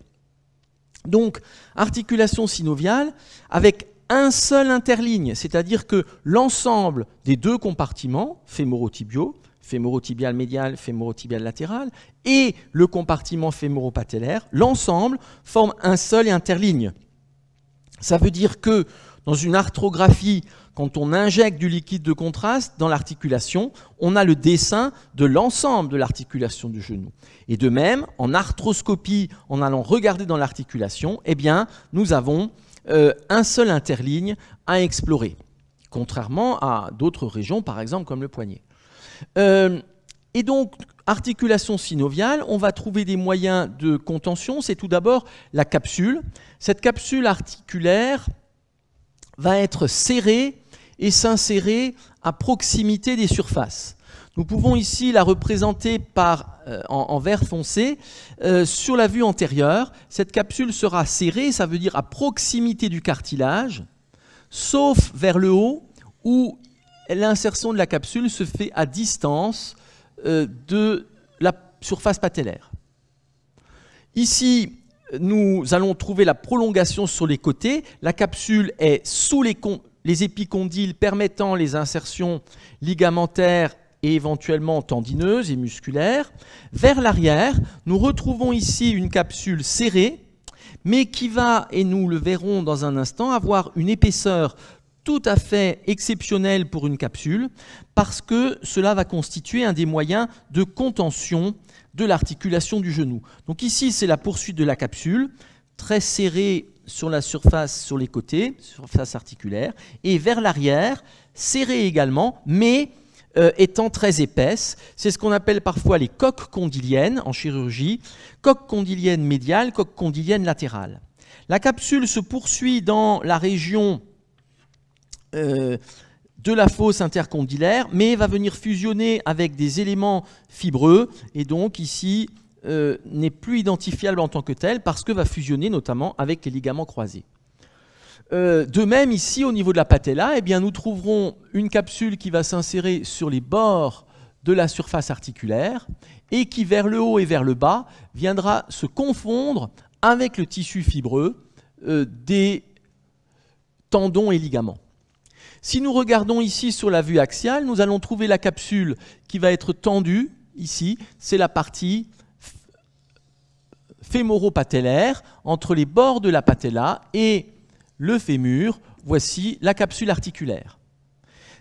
Donc, articulation synoviale avec un seul interligne, c'est-à-dire que l'ensemble des deux compartiments, fémorotibiaux, fémorotibial médial, fémorotibial latéral, et le compartiment fémoropatellaire, l'ensemble forme un seul interligne. Ça veut dire que dans une arthrographie quand on injecte du liquide de contraste dans l'articulation, on a le dessin de l'ensemble de l'articulation du genou. Et de même, en arthroscopie, en allant regarder dans l'articulation, eh bien, nous avons euh, un seul interligne à explorer, contrairement à d'autres régions, par exemple comme le poignet. Euh, et donc, articulation synoviale, on va trouver des moyens de contention. C'est tout d'abord la capsule. Cette capsule articulaire va être serrée et s'insérer à proximité des surfaces. Nous pouvons ici la représenter par, euh, en, vert foncé. Euh, sur la vue antérieure, cette capsule sera serrée, ça veut dire à proximité du cartilage, sauf vers le haut, où l'insertion de la capsule se fait à distance euh, de la surface patellaire. Ici, nous allons trouver la prolongation sur les côtés. La capsule est sous les, les épicondyles permettant les insertions ligamentaires et éventuellement tendineuses et musculaires. Vers l'arrière, nous retrouvons ici une capsule serrée, mais qui va, et nous le verrons dans un instant, avoir une épaisseur tout à fait exceptionnelle pour une capsule, parce que cela va constituer un des moyens de contention de l'articulation du genou. Donc ici, c'est la poursuite de la capsule, très serrée sur la surface, sur les côtés, surface articulaire, et vers l'arrière, serrée également, mais euh, étant très épaisse. C'est ce qu'on appelle parfois les coques condyliennes en chirurgie, coque condylienne médiale, coque condylienne latérale. La capsule se poursuit dans la région euh, de la fosse intercondylaire, mais va venir fusionner avec des éléments fibreux, et donc ici, euh, n'est plus identifiable en tant que tel parce que va fusionner notamment avec les ligaments croisés. Euh, de même, ici, au niveau de la patella, eh bien, nous trouverons une capsule qui va s'insérer sur les bords de la surface articulaire et qui, vers le haut et vers le bas, viendra se confondre avec le tissu fibreux euh, des tendons et ligaments. Si nous regardons ici sur la vue axiale, nous allons trouver la capsule qui va être tendue, ici, c'est la partie fémoro-patellaire, entre les bords de la patella et le fémur, voici la capsule articulaire.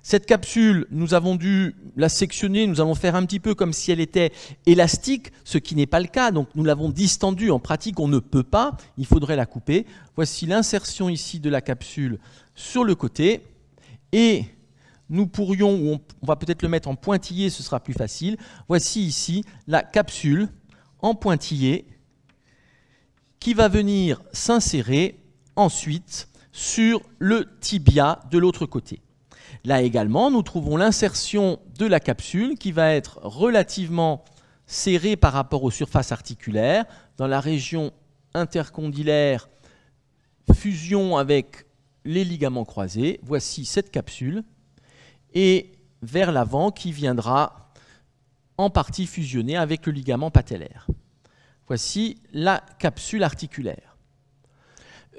Cette capsule, nous avons dû la sectionner, nous allons faire un petit peu comme si elle était élastique, ce qui n'est pas le cas. Donc nous l'avons distendue. En pratique, on ne peut pas, il faudrait la couper. Voici l'insertion ici de la capsule sur le côté. Et nous pourrions, on va peut-être le mettre en pointillé, ce sera plus facile. Voici ici la capsule en pointillé qui va venir s'insérer ensuite sur le tibia de l'autre côté. Là également, nous trouvons l'insertion de la capsule qui va être relativement serrée par rapport aux surfaces articulaires dans la région intercondylaire fusion avec les ligaments croisés. Voici cette capsule et vers l'avant qui viendra en partie fusionner avec le ligament patellaire. Voici la capsule articulaire.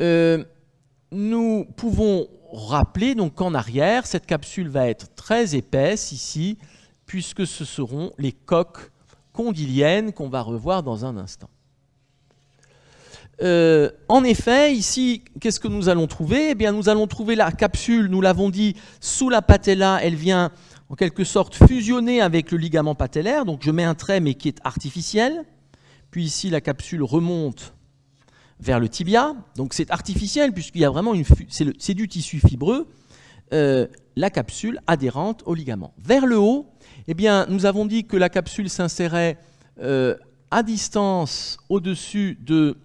Euh, nous pouvons rappeler donc qu'en arrière, cette capsule va être très épaisse ici, puisque ce seront les coques condyliennes qu'on va revoir dans un instant. Euh, en effet, ici, qu'est-ce que nous allons trouver eh bien, nous allons trouver la capsule, nous l'avons dit, sous la patella, elle vient en quelque sorte fusionner avec le ligament patellaire, donc je mets un trait mais qui est artificiel. Puis ici, la capsule remonte vers le tibia. Donc c'est artificiel puisqu'il y a vraiment une c'est du tissu fibreux. Euh, la capsule adhérente au ligament. Vers le haut, eh bien, nous avons dit que la capsule s'insérait euh, à distance au-dessus de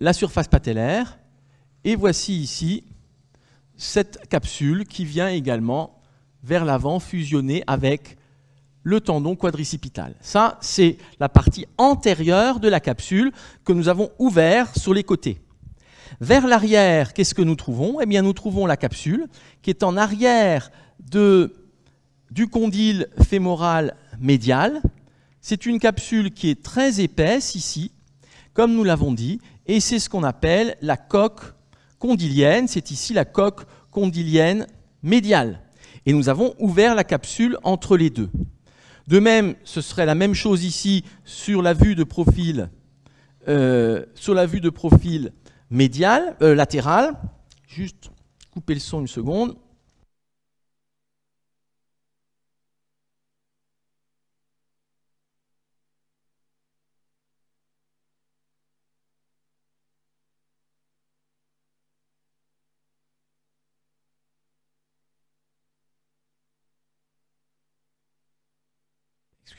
la surface patellaire. Et voici ici cette capsule qui vient également vers l'avant fusionner avec le tendon quadricipital. Ça, c'est la partie antérieure de la capsule que nous avons ouverte sur les côtés. Vers l'arrière, qu'est-ce que nous trouvons Eh bien, nous trouvons la capsule qui est en arrière de, du condyle fémoral médial. C'est une capsule qui est très épaisse ici, comme nous l'avons dit, et c'est ce qu'on appelle la coque condylienne. C'est ici la coque condylienne médiale. Et nous avons ouvert la capsule entre les deux. De même, ce serait la même chose ici sur la vue de profil, euh, sur la vue de profil médiale, euh, latérale. Juste couper le son une seconde.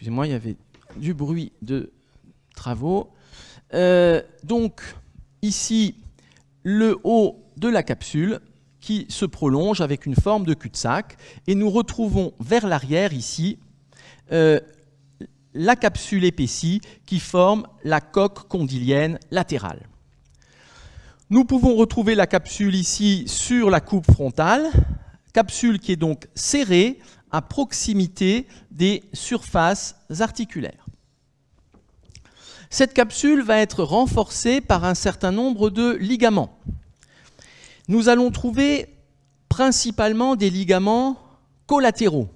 Excusez-moi, il y avait du bruit de travaux. Euh, donc, ici, le haut de la capsule qui se prolonge avec une forme de cul-de-sac. Et nous retrouvons vers l'arrière, ici, euh, la capsule épaissie qui forme la coque condylienne latérale. Nous pouvons retrouver la capsule ici sur la coupe frontale, capsule qui est donc serrée à proximité des surfaces articulaires. Cette capsule va être renforcée par un certain nombre de ligaments. Nous allons trouver principalement des ligaments collatéraux.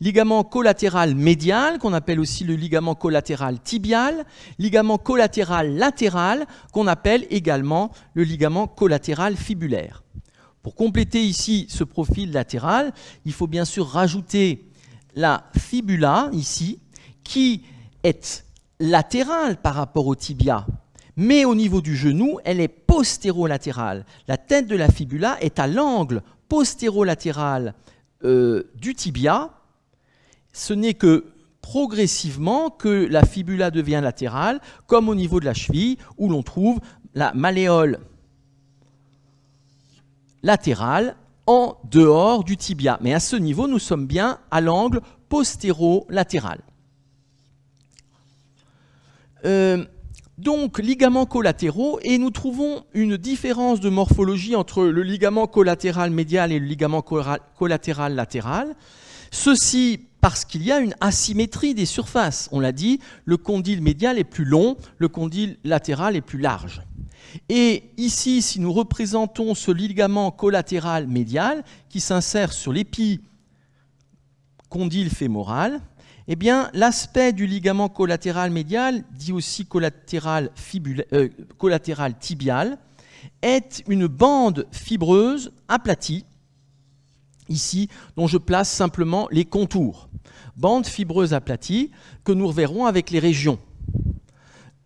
Ligament collatéral médial, qu'on appelle aussi le ligament collatéral tibial, ligament collatéral latéral, qu'on appelle également le ligament collatéral fibulaire. Pour compléter ici ce profil latéral, il faut bien sûr rajouter la fibula ici, qui est latérale par rapport au tibia, mais au niveau du genou, elle est postérolatérale. La tête de la fibula est à l'angle postérolatéral euh, du tibia. Ce n'est que progressivement que la fibula devient latérale, comme au niveau de la cheville, où l'on trouve la malléole latéral en dehors du tibia. Mais à ce niveau, nous sommes bien à l'angle postéro-latéral. Euh, donc, ligaments collatéraux, et nous trouvons une différence de morphologie entre le ligament collatéral médial et le ligament collatéral latéral. Ceci parce qu'il y a une asymétrie des surfaces. On l'a dit, le condyle médial est plus long, le condyle latéral est plus large. Et ici, si nous représentons ce ligament collatéral médial qui s'insère sur l'épi condyle fémoral, eh bien, l'aspect du ligament collatéral médial, dit aussi collatéral, euh, collatéral tibial, est une bande fibreuse aplatie, ici, dont je place simplement les contours. Bande fibreuse aplatie que nous reverrons avec les régions.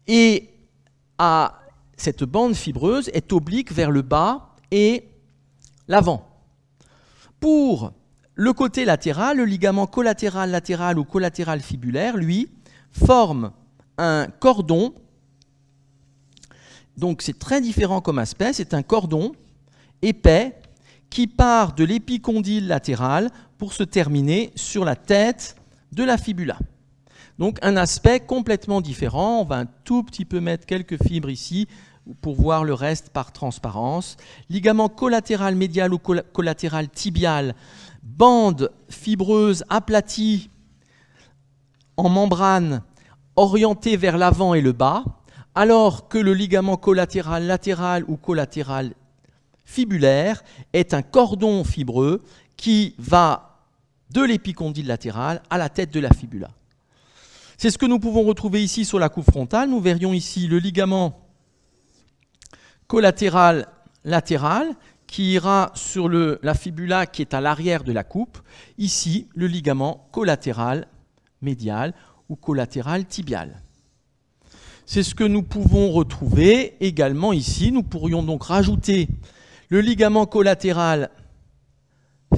Et à cette bande fibreuse est oblique vers le bas et l'avant. Pour le côté latéral, le ligament collatéral latéral ou collatéral fibulaire, lui, forme un cordon. Donc c'est très différent comme aspect, c'est un cordon épais qui part de l'épicondyle latéral pour se terminer sur la tête de la fibula. Donc un aspect complètement différent, on va un tout petit peu mettre quelques fibres ici pour voir le reste par transparence. Ligament collatéral médial ou collatéral tibial, bande fibreuse aplatie en membrane orientée vers l'avant et le bas, alors que le ligament collatéral latéral ou collatéral fibulaire est un cordon fibreux qui va de l'épicondyle latéral à la tête de la fibula. C'est ce que nous pouvons retrouver ici sur la coupe frontale. Nous verrions ici le ligament collatéral latéral, qui ira sur la fibula qui est à l'arrière de la coupe. Ici, le ligament collatéral médial ou collatéral tibial. C'est ce que nous pouvons retrouver également ici. Nous pourrions donc rajouter le ligament collatéral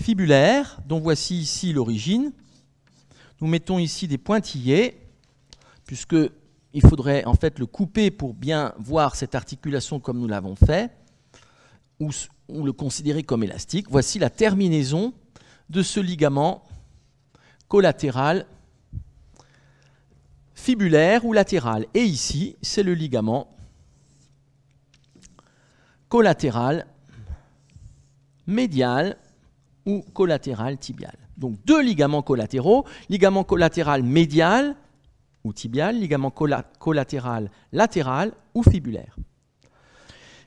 fibulaire, dont voici ici l'origine. Nous mettons ici des pointillés, puisque il faudrait en fait le couper pour bien voir cette articulation comme nous l'avons fait, ou, le considérer comme élastique. Voici la terminaison de ce ligament collatéral fibulaire ou latéral. Et ici, c'est le ligament collatéral médial ou collatéral tibial. Donc deux ligaments collatéraux, ligament collatéral médial, ou tibial, ligament collatéral, latéral ou fibulaire.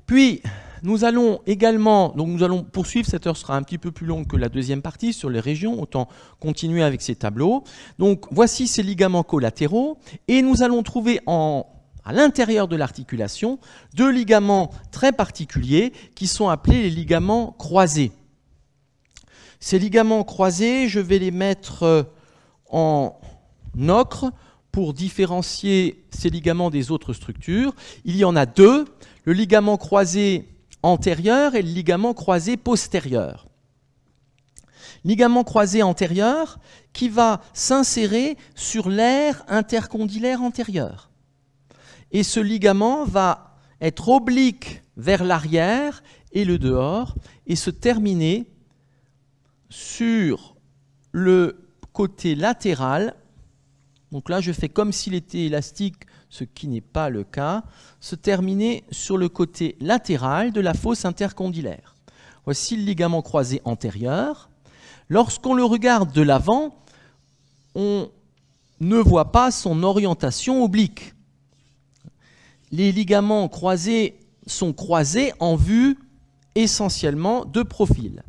Puis, nous allons également, donc nous allons poursuivre, cette heure sera un petit peu plus longue que la deuxième partie sur les régions, autant continuer avec ces tableaux. Donc voici ces ligaments collatéraux, et nous allons trouver à l'intérieur de l'articulation deux ligaments très particuliers qui sont appelés les ligaments croisés. Ces ligaments croisés, je vais les mettre euh, en ocre pour différencier ces ligaments des autres structures. Il y en a deux, le ligament croisé antérieur et le ligament croisé postérieur. Ligament croisé antérieur qui va s'insérer sur l'aire intercondylaire antérieure. Et ce ligament va être oblique vers l'arrière et le dehors et se terminer sur le côté latéral donc là, je fais comme s'il était élastique, ce qui n'est pas le cas, se terminer sur le côté latéral de la fosse intercondylaire. Voici le ligament croisé antérieur. Lorsqu'on le regarde de l'avant, on ne voit pas son orientation oblique. Les ligaments croisés sont croisés en vue essentiellement de profil.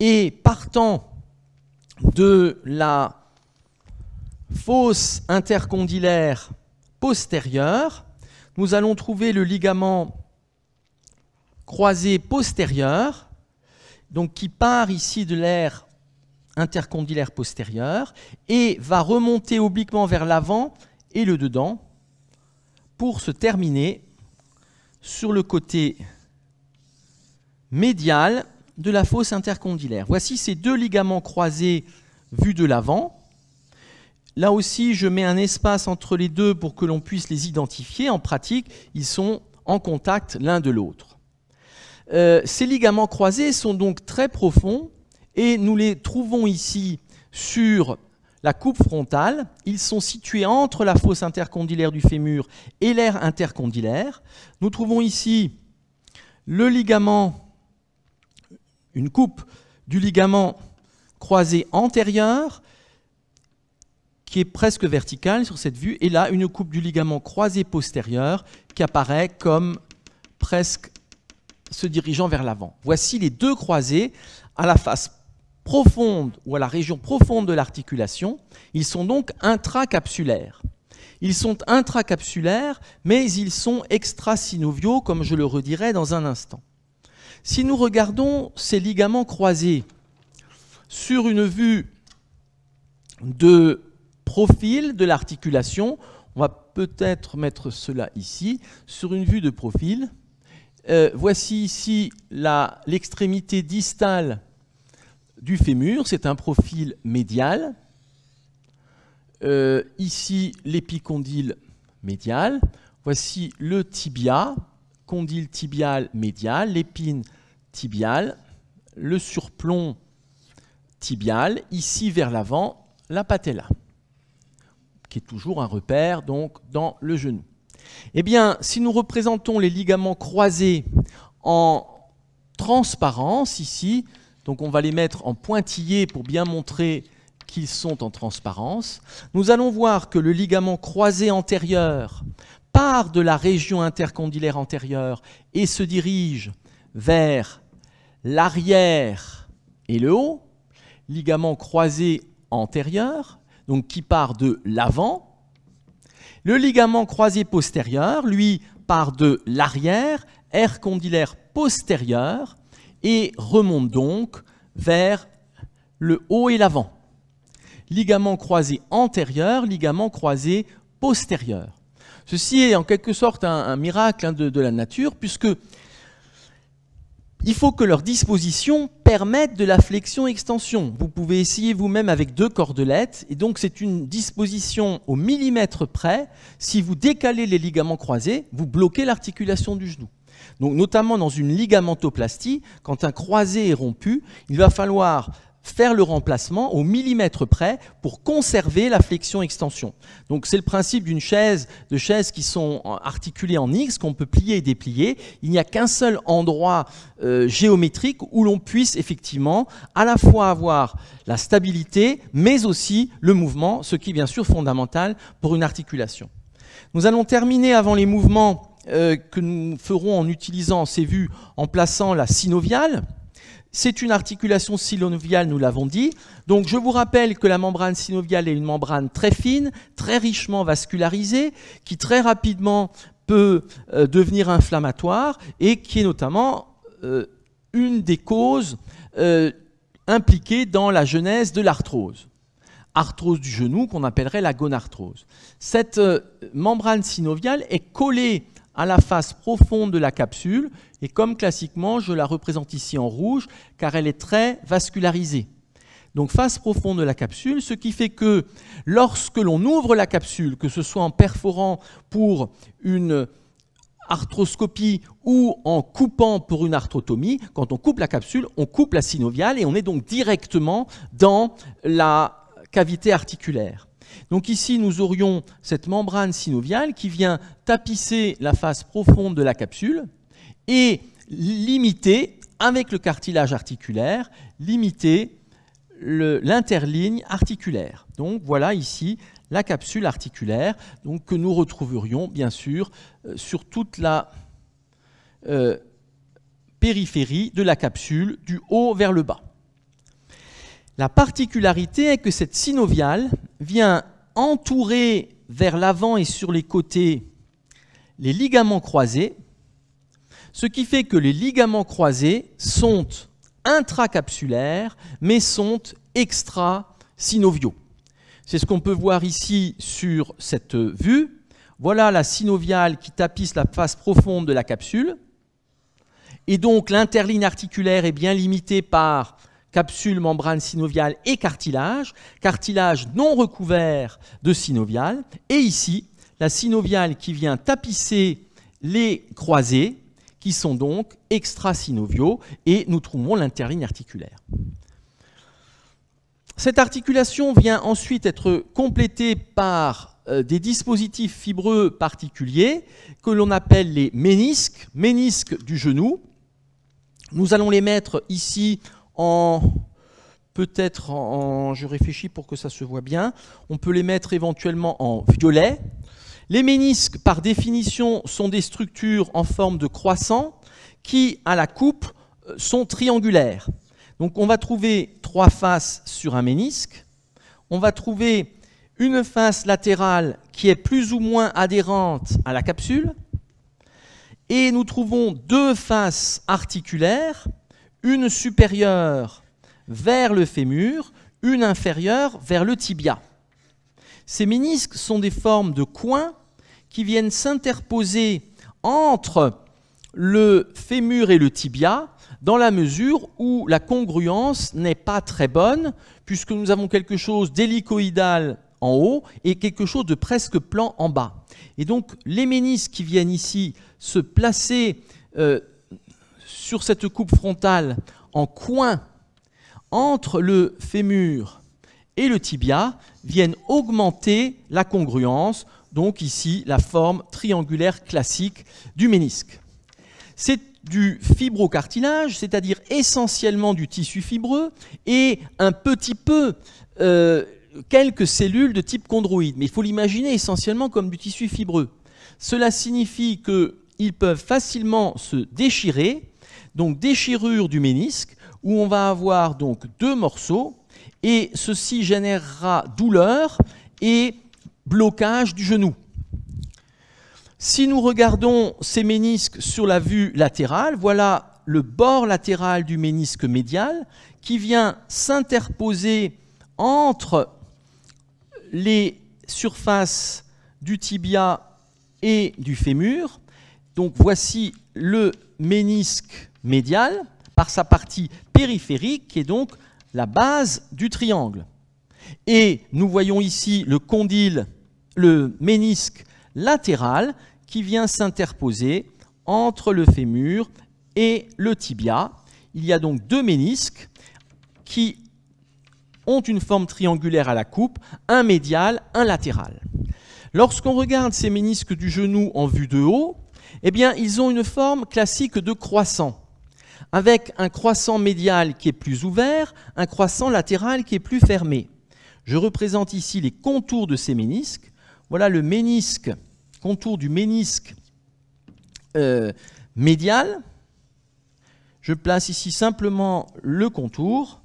Et partant de la fosse intercondylaire postérieure, nous allons trouver le ligament croisé postérieur, donc qui part ici de l'air intercondylaire postérieur et va remonter obliquement vers l'avant et le dedans pour se terminer sur le côté médial de la fosse intercondylaire. Voici ces deux ligaments croisés vus de l'avant Là aussi, je mets un espace entre les deux pour que l'on puisse les identifier. En pratique, ils sont en contact l'un de l'autre. Euh, ces ligaments croisés sont donc très profonds et nous les trouvons ici sur la coupe frontale. Ils sont situés entre la fosse intercondylaire du fémur et l'aire intercondylaire. Nous trouvons ici le ligament, une coupe du ligament croisé antérieur est presque verticale sur cette vue, et là, une coupe du ligament croisé postérieur qui apparaît comme presque se dirigeant vers l'avant. Voici les deux croisés à la face profonde ou à la région profonde de l'articulation. Ils sont donc intracapsulaires. Ils sont intracapsulaires, mais ils sont extrasynoviaux, comme je le redirai dans un instant. Si nous regardons ces ligaments croisés sur une vue de profil de l'articulation. On va peut-être mettre cela ici, sur une vue de profil. Euh, voici ici l'extrémité distale du fémur, c'est un profil médial. Euh, ici l'épicondyle médial. Voici le tibia, condyle tibial médial, l'épine tibiale, le surplomb tibial, ici vers l'avant, la patella qui est toujours un repère donc dans le genou. Eh bien, si nous représentons les ligaments croisés en transparence ici, donc on va les mettre en pointillés pour bien montrer qu'ils sont en transparence, nous allons voir que le ligament croisé antérieur part de la région intercondylaire antérieure et se dirige vers l'arrière et le haut, ligament croisé antérieur, donc qui part de l'avant. Le ligament croisé postérieur, lui, part de l'arrière, air condylaire postérieur et remonte donc vers le haut et l'avant. Ligament croisé antérieur, ligament croisé postérieur. Ceci est en quelque sorte un, miracle hein, de, la nature, puisque il faut que leur disposition permette de la flexion-extension. Vous pouvez essayer vous-même avec deux cordelettes, et donc c'est une disposition au millimètre près. Si vous décalez les ligaments croisés, vous bloquez l'articulation du genou. Donc notamment dans une ligamentoplastie, quand un croisé est rompu, il va falloir faire le remplacement au millimètre près pour conserver la flexion-extension. Donc c'est le principe d'une chaise, de chaises qui sont articulées en X, qu'on peut plier et déplier. Il n'y a qu'un seul endroit euh, géométrique où l'on puisse effectivement à la fois avoir la stabilité, mais aussi le mouvement, ce qui est bien sûr fondamental pour une articulation. Nous allons terminer avant les mouvements euh, que nous ferons en utilisant ces vues, en plaçant la synoviale, c'est une articulation synoviale, nous l'avons dit. Donc je vous rappelle que la membrane synoviale est une membrane très fine, très richement vascularisée, qui très rapidement peut euh, devenir inflammatoire et qui est notamment euh, une des causes euh, impliquées dans la genèse de l'arthrose. Arthrose du genou qu'on appellerait la gonarthrose. Cette membrane synoviale est collée à la face profonde de la capsule, et comme classiquement, je la représente ici en rouge, car elle est très vascularisée. Donc face profonde de la capsule, ce qui fait que lorsque l'on ouvre la capsule, que ce soit en perforant pour une arthroscopie ou en coupant pour une arthrotomie, quand on coupe la capsule, on coupe la synoviale et on est donc directement dans la cavité articulaire. Donc ici, nous aurions cette membrane synoviale qui vient tapisser la face profonde de la capsule et limiter, avec le cartilage articulaire, limiter l'interligne articulaire. Donc voilà ici la capsule articulaire donc, que nous retrouverions bien sûr euh, sur toute la euh, périphérie de la capsule du haut vers le bas. La particularité est que cette synoviale vient entourer vers l'avant et sur les côtés les ligaments croisés, ce qui fait que les ligaments croisés sont intracapsulaires mais sont extra-synoviaux. C'est ce qu'on peut voir ici sur cette vue. Voilà la synoviale qui tapisse la face profonde de la capsule. Et donc l'interligne articulaire est bien limitée par capsule, membrane synoviale et cartilage, cartilage non recouvert de synoviale, et ici, la synoviale qui vient tapisser les croisés, qui sont donc extrasynoviaux, et nous trouvons l'interligne articulaire. Cette articulation vient ensuite être complétée par euh, des dispositifs fibreux particuliers que l'on appelle les ménisques, ménisques du genou. Nous allons les mettre ici en peut-être en, je réfléchis pour que ça se voit bien, on peut les mettre éventuellement en violet. Les ménisques, par définition, sont des structures en forme de croissant qui, à la coupe, euh, sont triangulaires. Donc on va trouver trois faces sur un ménisque, on va trouver une face latérale qui est plus ou moins adhérente à la capsule, et nous trouvons deux faces articulaires une supérieure vers le fémur, une inférieure vers le tibia. Ces ménisques sont des formes de coins qui viennent s'interposer entre le fémur et le tibia dans la mesure où la congruence n'est pas très bonne puisque nous avons quelque chose d'hélicoïdal en haut et quelque chose de presque plan en bas. Et donc les ménisques qui viennent ici se placer euh, sur cette coupe frontale en coin entre le fémur et le tibia viennent augmenter la congruence, donc ici la forme triangulaire classique du ménisque. C'est du fibrocartilage, c'est-à-dire essentiellement du tissu fibreux et un petit peu euh, quelques cellules de type chondroïde, mais il faut l'imaginer essentiellement comme du tissu fibreux. Cela signifie qu'ils peuvent facilement se déchirer donc déchirure du ménisque, où on va avoir donc deux morceaux, et ceci générera douleur et blocage du genou. Si nous regardons ces ménisques sur la vue latérale, voilà le bord latéral du ménisque médial qui vient s'interposer entre les surfaces du tibia et du fémur. Donc voici le ménisque médial par sa partie périphérique, qui est donc la base du triangle. Et nous voyons ici le condyle, le ménisque latéral, qui vient s'interposer entre le fémur et le tibia. Il y a donc deux ménisques qui ont une forme triangulaire à la coupe, un médial, un latéral. Lorsqu'on regarde ces ménisques du genou en vue de haut, eh bien, ils ont une forme classique de croissant avec un croissant médial qui est plus ouvert, un croissant latéral qui est plus fermé. Je représente ici les contours de ces ménisques. Voilà le ménisque, contour du ménisque euh, médial. Je place ici simplement le contour,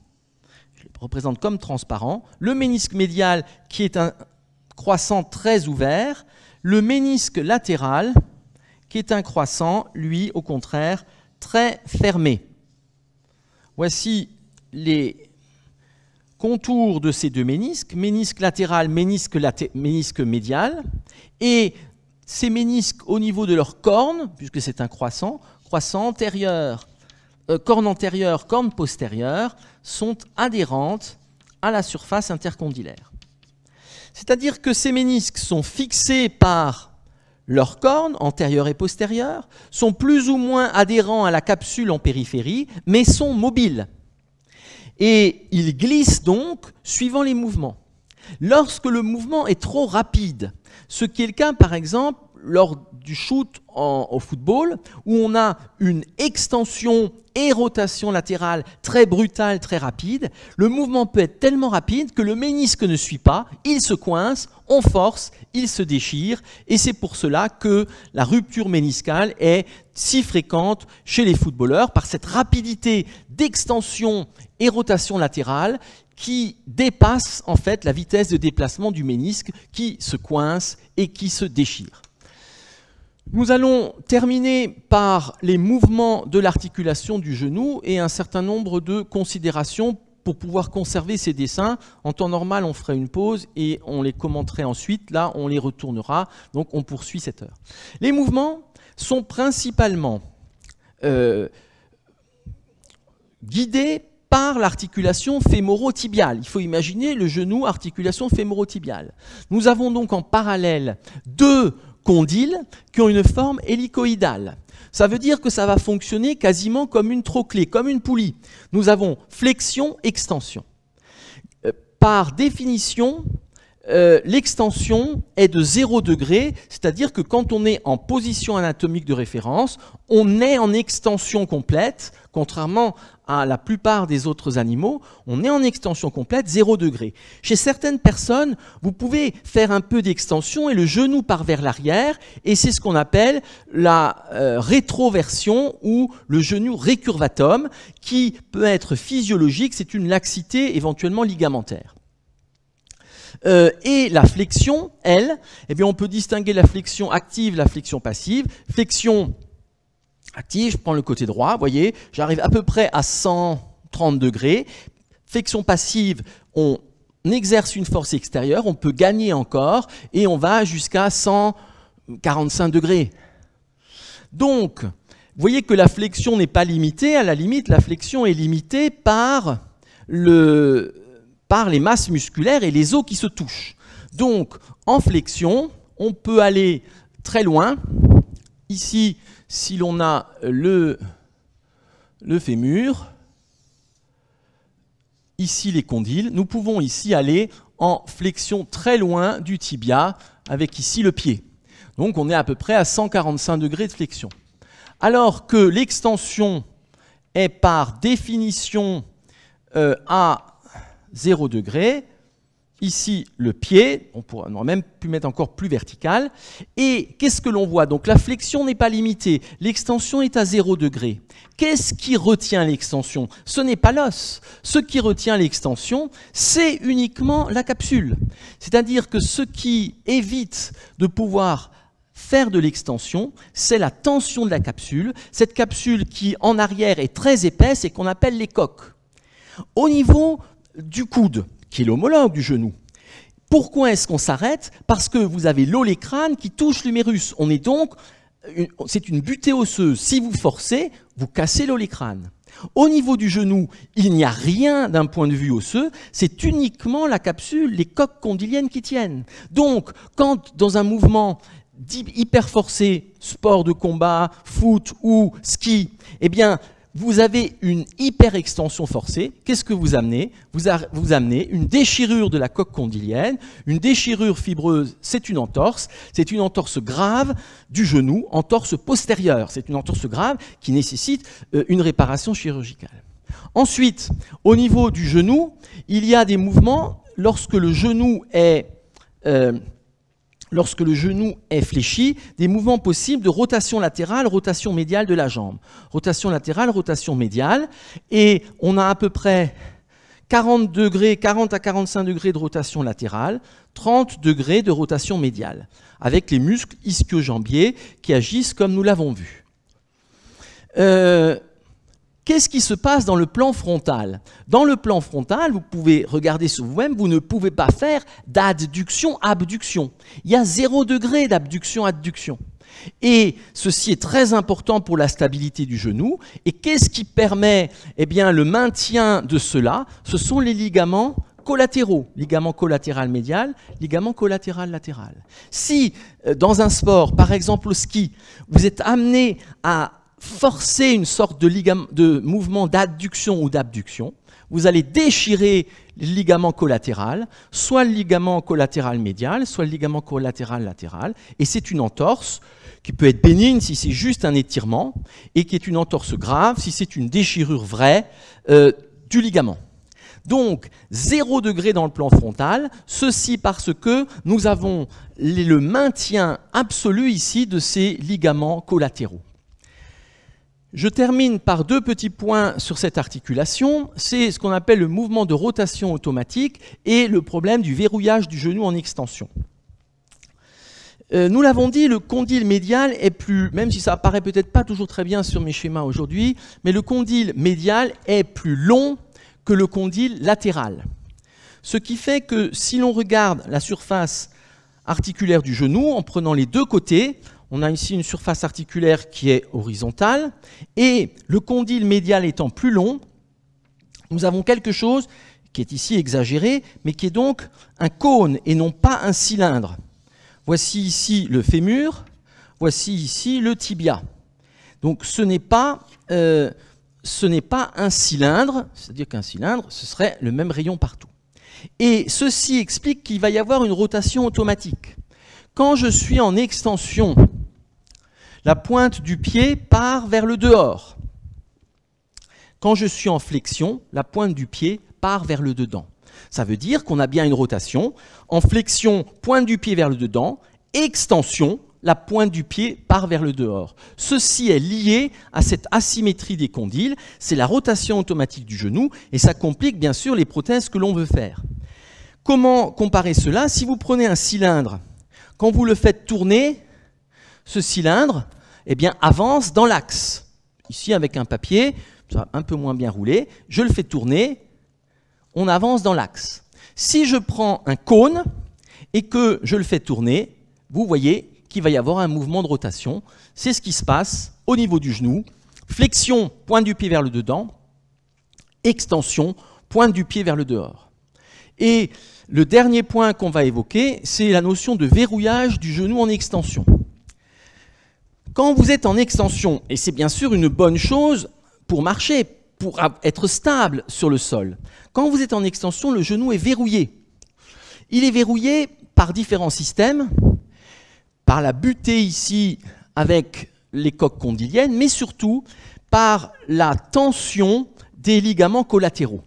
je le représente comme transparent. Le ménisque médial qui est un croissant très ouvert. Le ménisque latéral qui est un croissant, lui, au contraire, très fermé. Voici les contours de ces deux ménisques, ménisque latéral, ménisque, laté, ménisque médial, et ces ménisques au niveau de leur corne, puisque c'est un croissant, croissant antérieur, cornes euh, corne antérieure, corne postérieure, sont adhérentes à la surface intercondylaire. C'est-à-dire que ces ménisques sont fixés par leurs cornes, antérieures et postérieures, sont plus ou moins adhérents à la capsule en périphérie, mais sont mobiles. Et ils glissent donc suivant les mouvements. Lorsque le mouvement est trop rapide, ce quelqu'un, par exemple lors du shoot au football, où on a une extension et rotation latérale très brutale, très rapide. Le mouvement peut être tellement rapide que le ménisque ne suit pas, il se coince, on force, il se déchire, et c'est pour cela que la rupture méniscale est si fréquente chez les footballeurs, par cette rapidité d'extension et rotation latérale qui dépasse en fait la vitesse de déplacement du ménisque qui se coince et qui se déchire. Nous allons terminer par les mouvements de l'articulation du genou et un certain nombre de considérations pour pouvoir conserver ces dessins. En temps normal, on ferait une pause et on les commenterait ensuite. Là, on les retournera, donc on poursuit cette heure. Les mouvements sont principalement euh, guidés par l'articulation fémoro-tibiale. Il faut imaginer le genou articulation fémoro-tibiale. Nous avons donc en parallèle deux condyles qui ont une forme hélicoïdale. Ça veut dire que ça va fonctionner quasiment comme une troclée, comme une poulie. Nous avons flexion, extension. Euh, par définition, euh, l'extension est de 0 degré, c'est-à-dire que quand on est en position anatomique de référence, on est en extension complète, contrairement à la plupart des autres animaux, on est en extension complète, 0 degré. Chez certaines personnes, vous pouvez faire un peu d'extension et le genou part vers l'arrière, et c'est ce qu'on appelle la euh, rétroversion ou le genou récurvatum, qui peut être physiologique, c'est une laxité éventuellement ligamentaire. Euh, et la flexion, elle, eh bien, on peut distinguer la flexion active, la flexion passive. Flexion active, je prends le côté droit, vous voyez, j'arrive à peu près à 130 degrés. Flexion passive, on exerce une force extérieure, on peut gagner encore, et on va jusqu'à 145 degrés. Donc, vous voyez que la flexion n'est pas limitée, à la limite, la flexion est limitée par le, par les masses musculaires et les os qui se touchent. Donc, en flexion, on peut aller très loin. Ici, si l'on a le, le fémur, ici les condyles, nous pouvons ici aller en flexion très loin du tibia, avec ici le pied. Donc on est à peu près à 145 degrés de flexion. Alors que l'extension est par définition euh, à 0 degré. Ici, le pied, on, pourra, même pu mettre encore plus vertical. Et qu'est-ce que l'on voit Donc la flexion n'est pas limitée, l'extension est à 0 degré. Qu'est-ce qui retient l'extension Ce n'est pas l'os. Ce qui retient l'extension, c'est uniquement la capsule. C'est-à-dire que ce qui évite de pouvoir faire de l'extension, c'est la tension de la capsule, cette capsule qui en arrière est très épaisse et qu'on appelle les coques. Au niveau du coude, qui est l'homologue du genou. Pourquoi est-ce qu'on s'arrête Parce que vous avez l'olécrane qui touche l'humérus. On est donc, c'est une butée osseuse. Si vous forcez, vous cassez l'olécrane. Au niveau du genou, il n'y a rien d'un point de vue osseux, c'est uniquement la capsule, les coques condyliennes qui tiennent. Donc, quand dans un mouvement hyper forcé, sport de combat, foot ou ski, eh bien, vous avez une hyperextension forcée. Qu'est-ce que vous amenez vous, amenez une déchirure de la coque condylienne. Une déchirure fibreuse, c'est une entorse. C'est une entorse grave du genou, entorse postérieure. C'est une entorse grave qui nécessite euh, une réparation chirurgicale. Ensuite, au niveau du genou, il y a des mouvements lorsque le genou est... Euh, lorsque le genou est fléchi, des mouvements possibles de rotation latérale, rotation médiale de la jambe. Rotation latérale, rotation médiale. Et on a à peu près 40 degrés, 40 à 45 degrés de rotation latérale, 30 degrés de rotation médiale, avec les muscles ischio-jambiers qui agissent comme nous l'avons vu. Euh, Qu'est-ce qui se passe dans le plan frontal Dans le plan frontal, vous pouvez regarder sur vous-même, vous ne pouvez pas faire d'adduction-abduction. Il y a zéro degré d'abduction-adduction. Et ceci est très important pour la stabilité du genou. Et qu'est-ce qui permet eh bien, le maintien de cela Ce sont les ligaments collatéraux, ligament collatéral médial, ligament collatéral latéral. Si euh, dans un sport, par exemple au ski, vous êtes amené à forcer une sorte de, de mouvement d'adduction ou d'abduction. Vous allez déchirer le ligament collatéral, soit le ligament collatéral médial, soit le ligament collatéral latéral. Et c'est une entorse qui peut être bénigne si c'est juste un étirement, et qui est une entorse grave si c'est une déchirure vraie euh, du ligament. Donc, zéro degré dans le plan frontal, ceci parce que nous avons le maintien absolu ici de ces ligaments collatéraux. Je termine par deux petits points sur cette articulation. C'est ce qu'on appelle le mouvement de rotation automatique et le problème du verrouillage du genou en extension. Euh, nous l'avons dit, le condyle médial est plus, même si ça apparaît peut-être pas toujours très bien sur mes schémas aujourd'hui, mais le condyle médial est plus long que le condyle latéral. Ce qui fait que si l'on regarde la surface articulaire du genou en prenant les deux côtés, on a ici une surface articulaire qui est horizontale, et le condyle médial étant plus long, nous avons quelque chose qui est ici exagéré, mais qui est donc un cône et non pas un cylindre. Voici ici le fémur, voici ici le tibia. Donc ce n'est pas, euh, pas, un cylindre, c'est-à-dire qu'un cylindre, ce serait le même rayon partout. Et ceci explique qu'il va y avoir une rotation automatique. Quand je suis en extension la pointe du pied part vers le dehors. Quand je suis en flexion, la pointe du pied part vers le dedans. Ça veut dire qu'on a bien une rotation. En flexion, pointe du pied vers le dedans. Extension, la pointe du pied part vers le dehors. Ceci est lié à cette asymétrie des condyles. C'est la rotation automatique du genou et ça complique bien sûr les prothèses que l'on veut faire. Comment comparer cela Si vous prenez un cylindre, quand vous le faites tourner, ce cylindre eh bien, avance dans l'axe. Ici, avec un papier, un peu moins bien roulé, je le fais tourner, on avance dans l'axe. Si je prends un cône et que je le fais tourner, vous voyez qu'il va y avoir un mouvement de rotation. C'est ce qui se passe au niveau du genou. Flexion, pointe du pied vers le dedans. Extension, pointe du pied vers le dehors. Et le dernier point qu'on va évoquer, c'est la notion de verrouillage du genou en extension. Quand vous êtes en extension, et c'est bien sûr une bonne chose pour marcher, pour être stable sur le sol, quand vous êtes en extension, le genou est verrouillé. Il est verrouillé par différents systèmes, par la butée ici avec les coques condyliennes, mais surtout par la tension des ligaments collatéraux.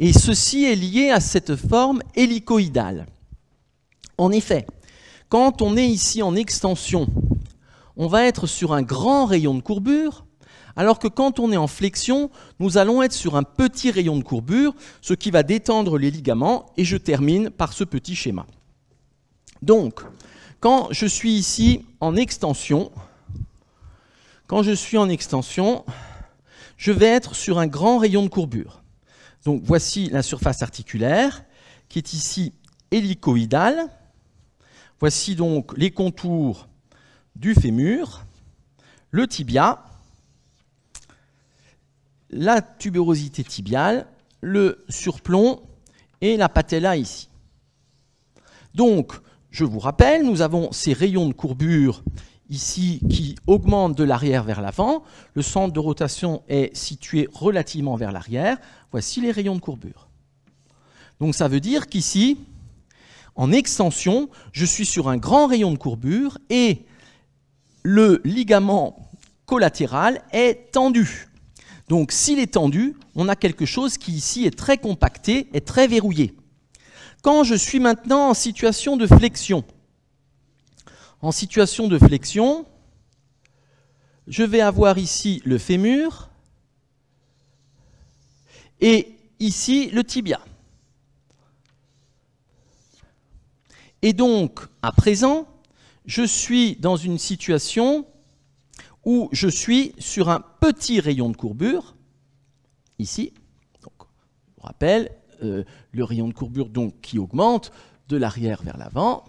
Et ceci est lié à cette forme hélicoïdale. En effet, quand on est ici en extension on va être sur un grand rayon de courbure, alors que quand on est en flexion, nous allons être sur un petit rayon de courbure, ce qui va détendre les ligaments, et je termine par ce petit schéma. Donc, quand je suis ici en extension, quand je suis en extension, je vais être sur un grand rayon de courbure. Donc voici la surface articulaire, qui est ici hélicoïdale. Voici donc les contours du fémur, le tibia, la tubérosité tibiale, le surplomb et la patella ici. Donc, je vous rappelle, nous avons ces rayons de courbure ici qui augmentent de l'arrière vers l'avant. Le centre de rotation est situé relativement vers l'arrière. Voici les rayons de courbure. Donc ça veut dire qu'ici, en extension, je suis sur un grand rayon de courbure et le ligament collatéral est tendu. Donc s'il est tendu, on a quelque chose qui ici est très compacté, est très verrouillé. Quand je suis maintenant en situation de flexion, en situation de flexion, je vais avoir ici le fémur et ici le tibia. Et donc, à présent, je suis dans une situation où je suis sur un petit rayon de courbure, ici. Donc, vous rappelle, euh, le rayon de courbure donc, qui augmente de l'arrière vers l'avant.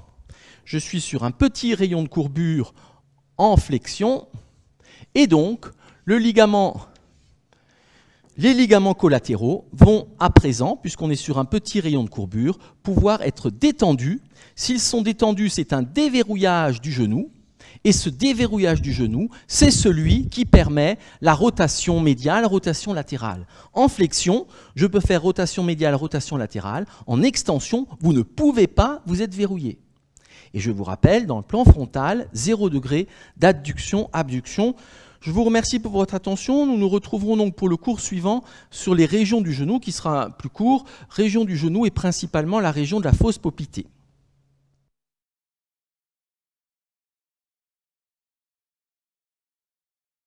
Je suis sur un petit rayon de courbure en flexion. Et donc, le ligament, les ligaments collatéraux vont à présent, puisqu'on est sur un petit rayon de courbure, pouvoir être détendus S'ils sont détendus, c'est un déverrouillage du genou. Et ce déverrouillage du genou, c'est celui qui permet la rotation médiale, rotation latérale. En flexion, je peux faire rotation médiale, rotation latérale. En extension, vous ne pouvez pas, vous êtes verrouillé. Et je vous rappelle, dans le plan frontal, 0 degré d'adduction, abduction. Je vous remercie pour votre attention. Nous nous retrouverons donc pour le cours suivant sur les régions du genou, qui sera plus court. Région du genou et principalement la région de la fausse popité.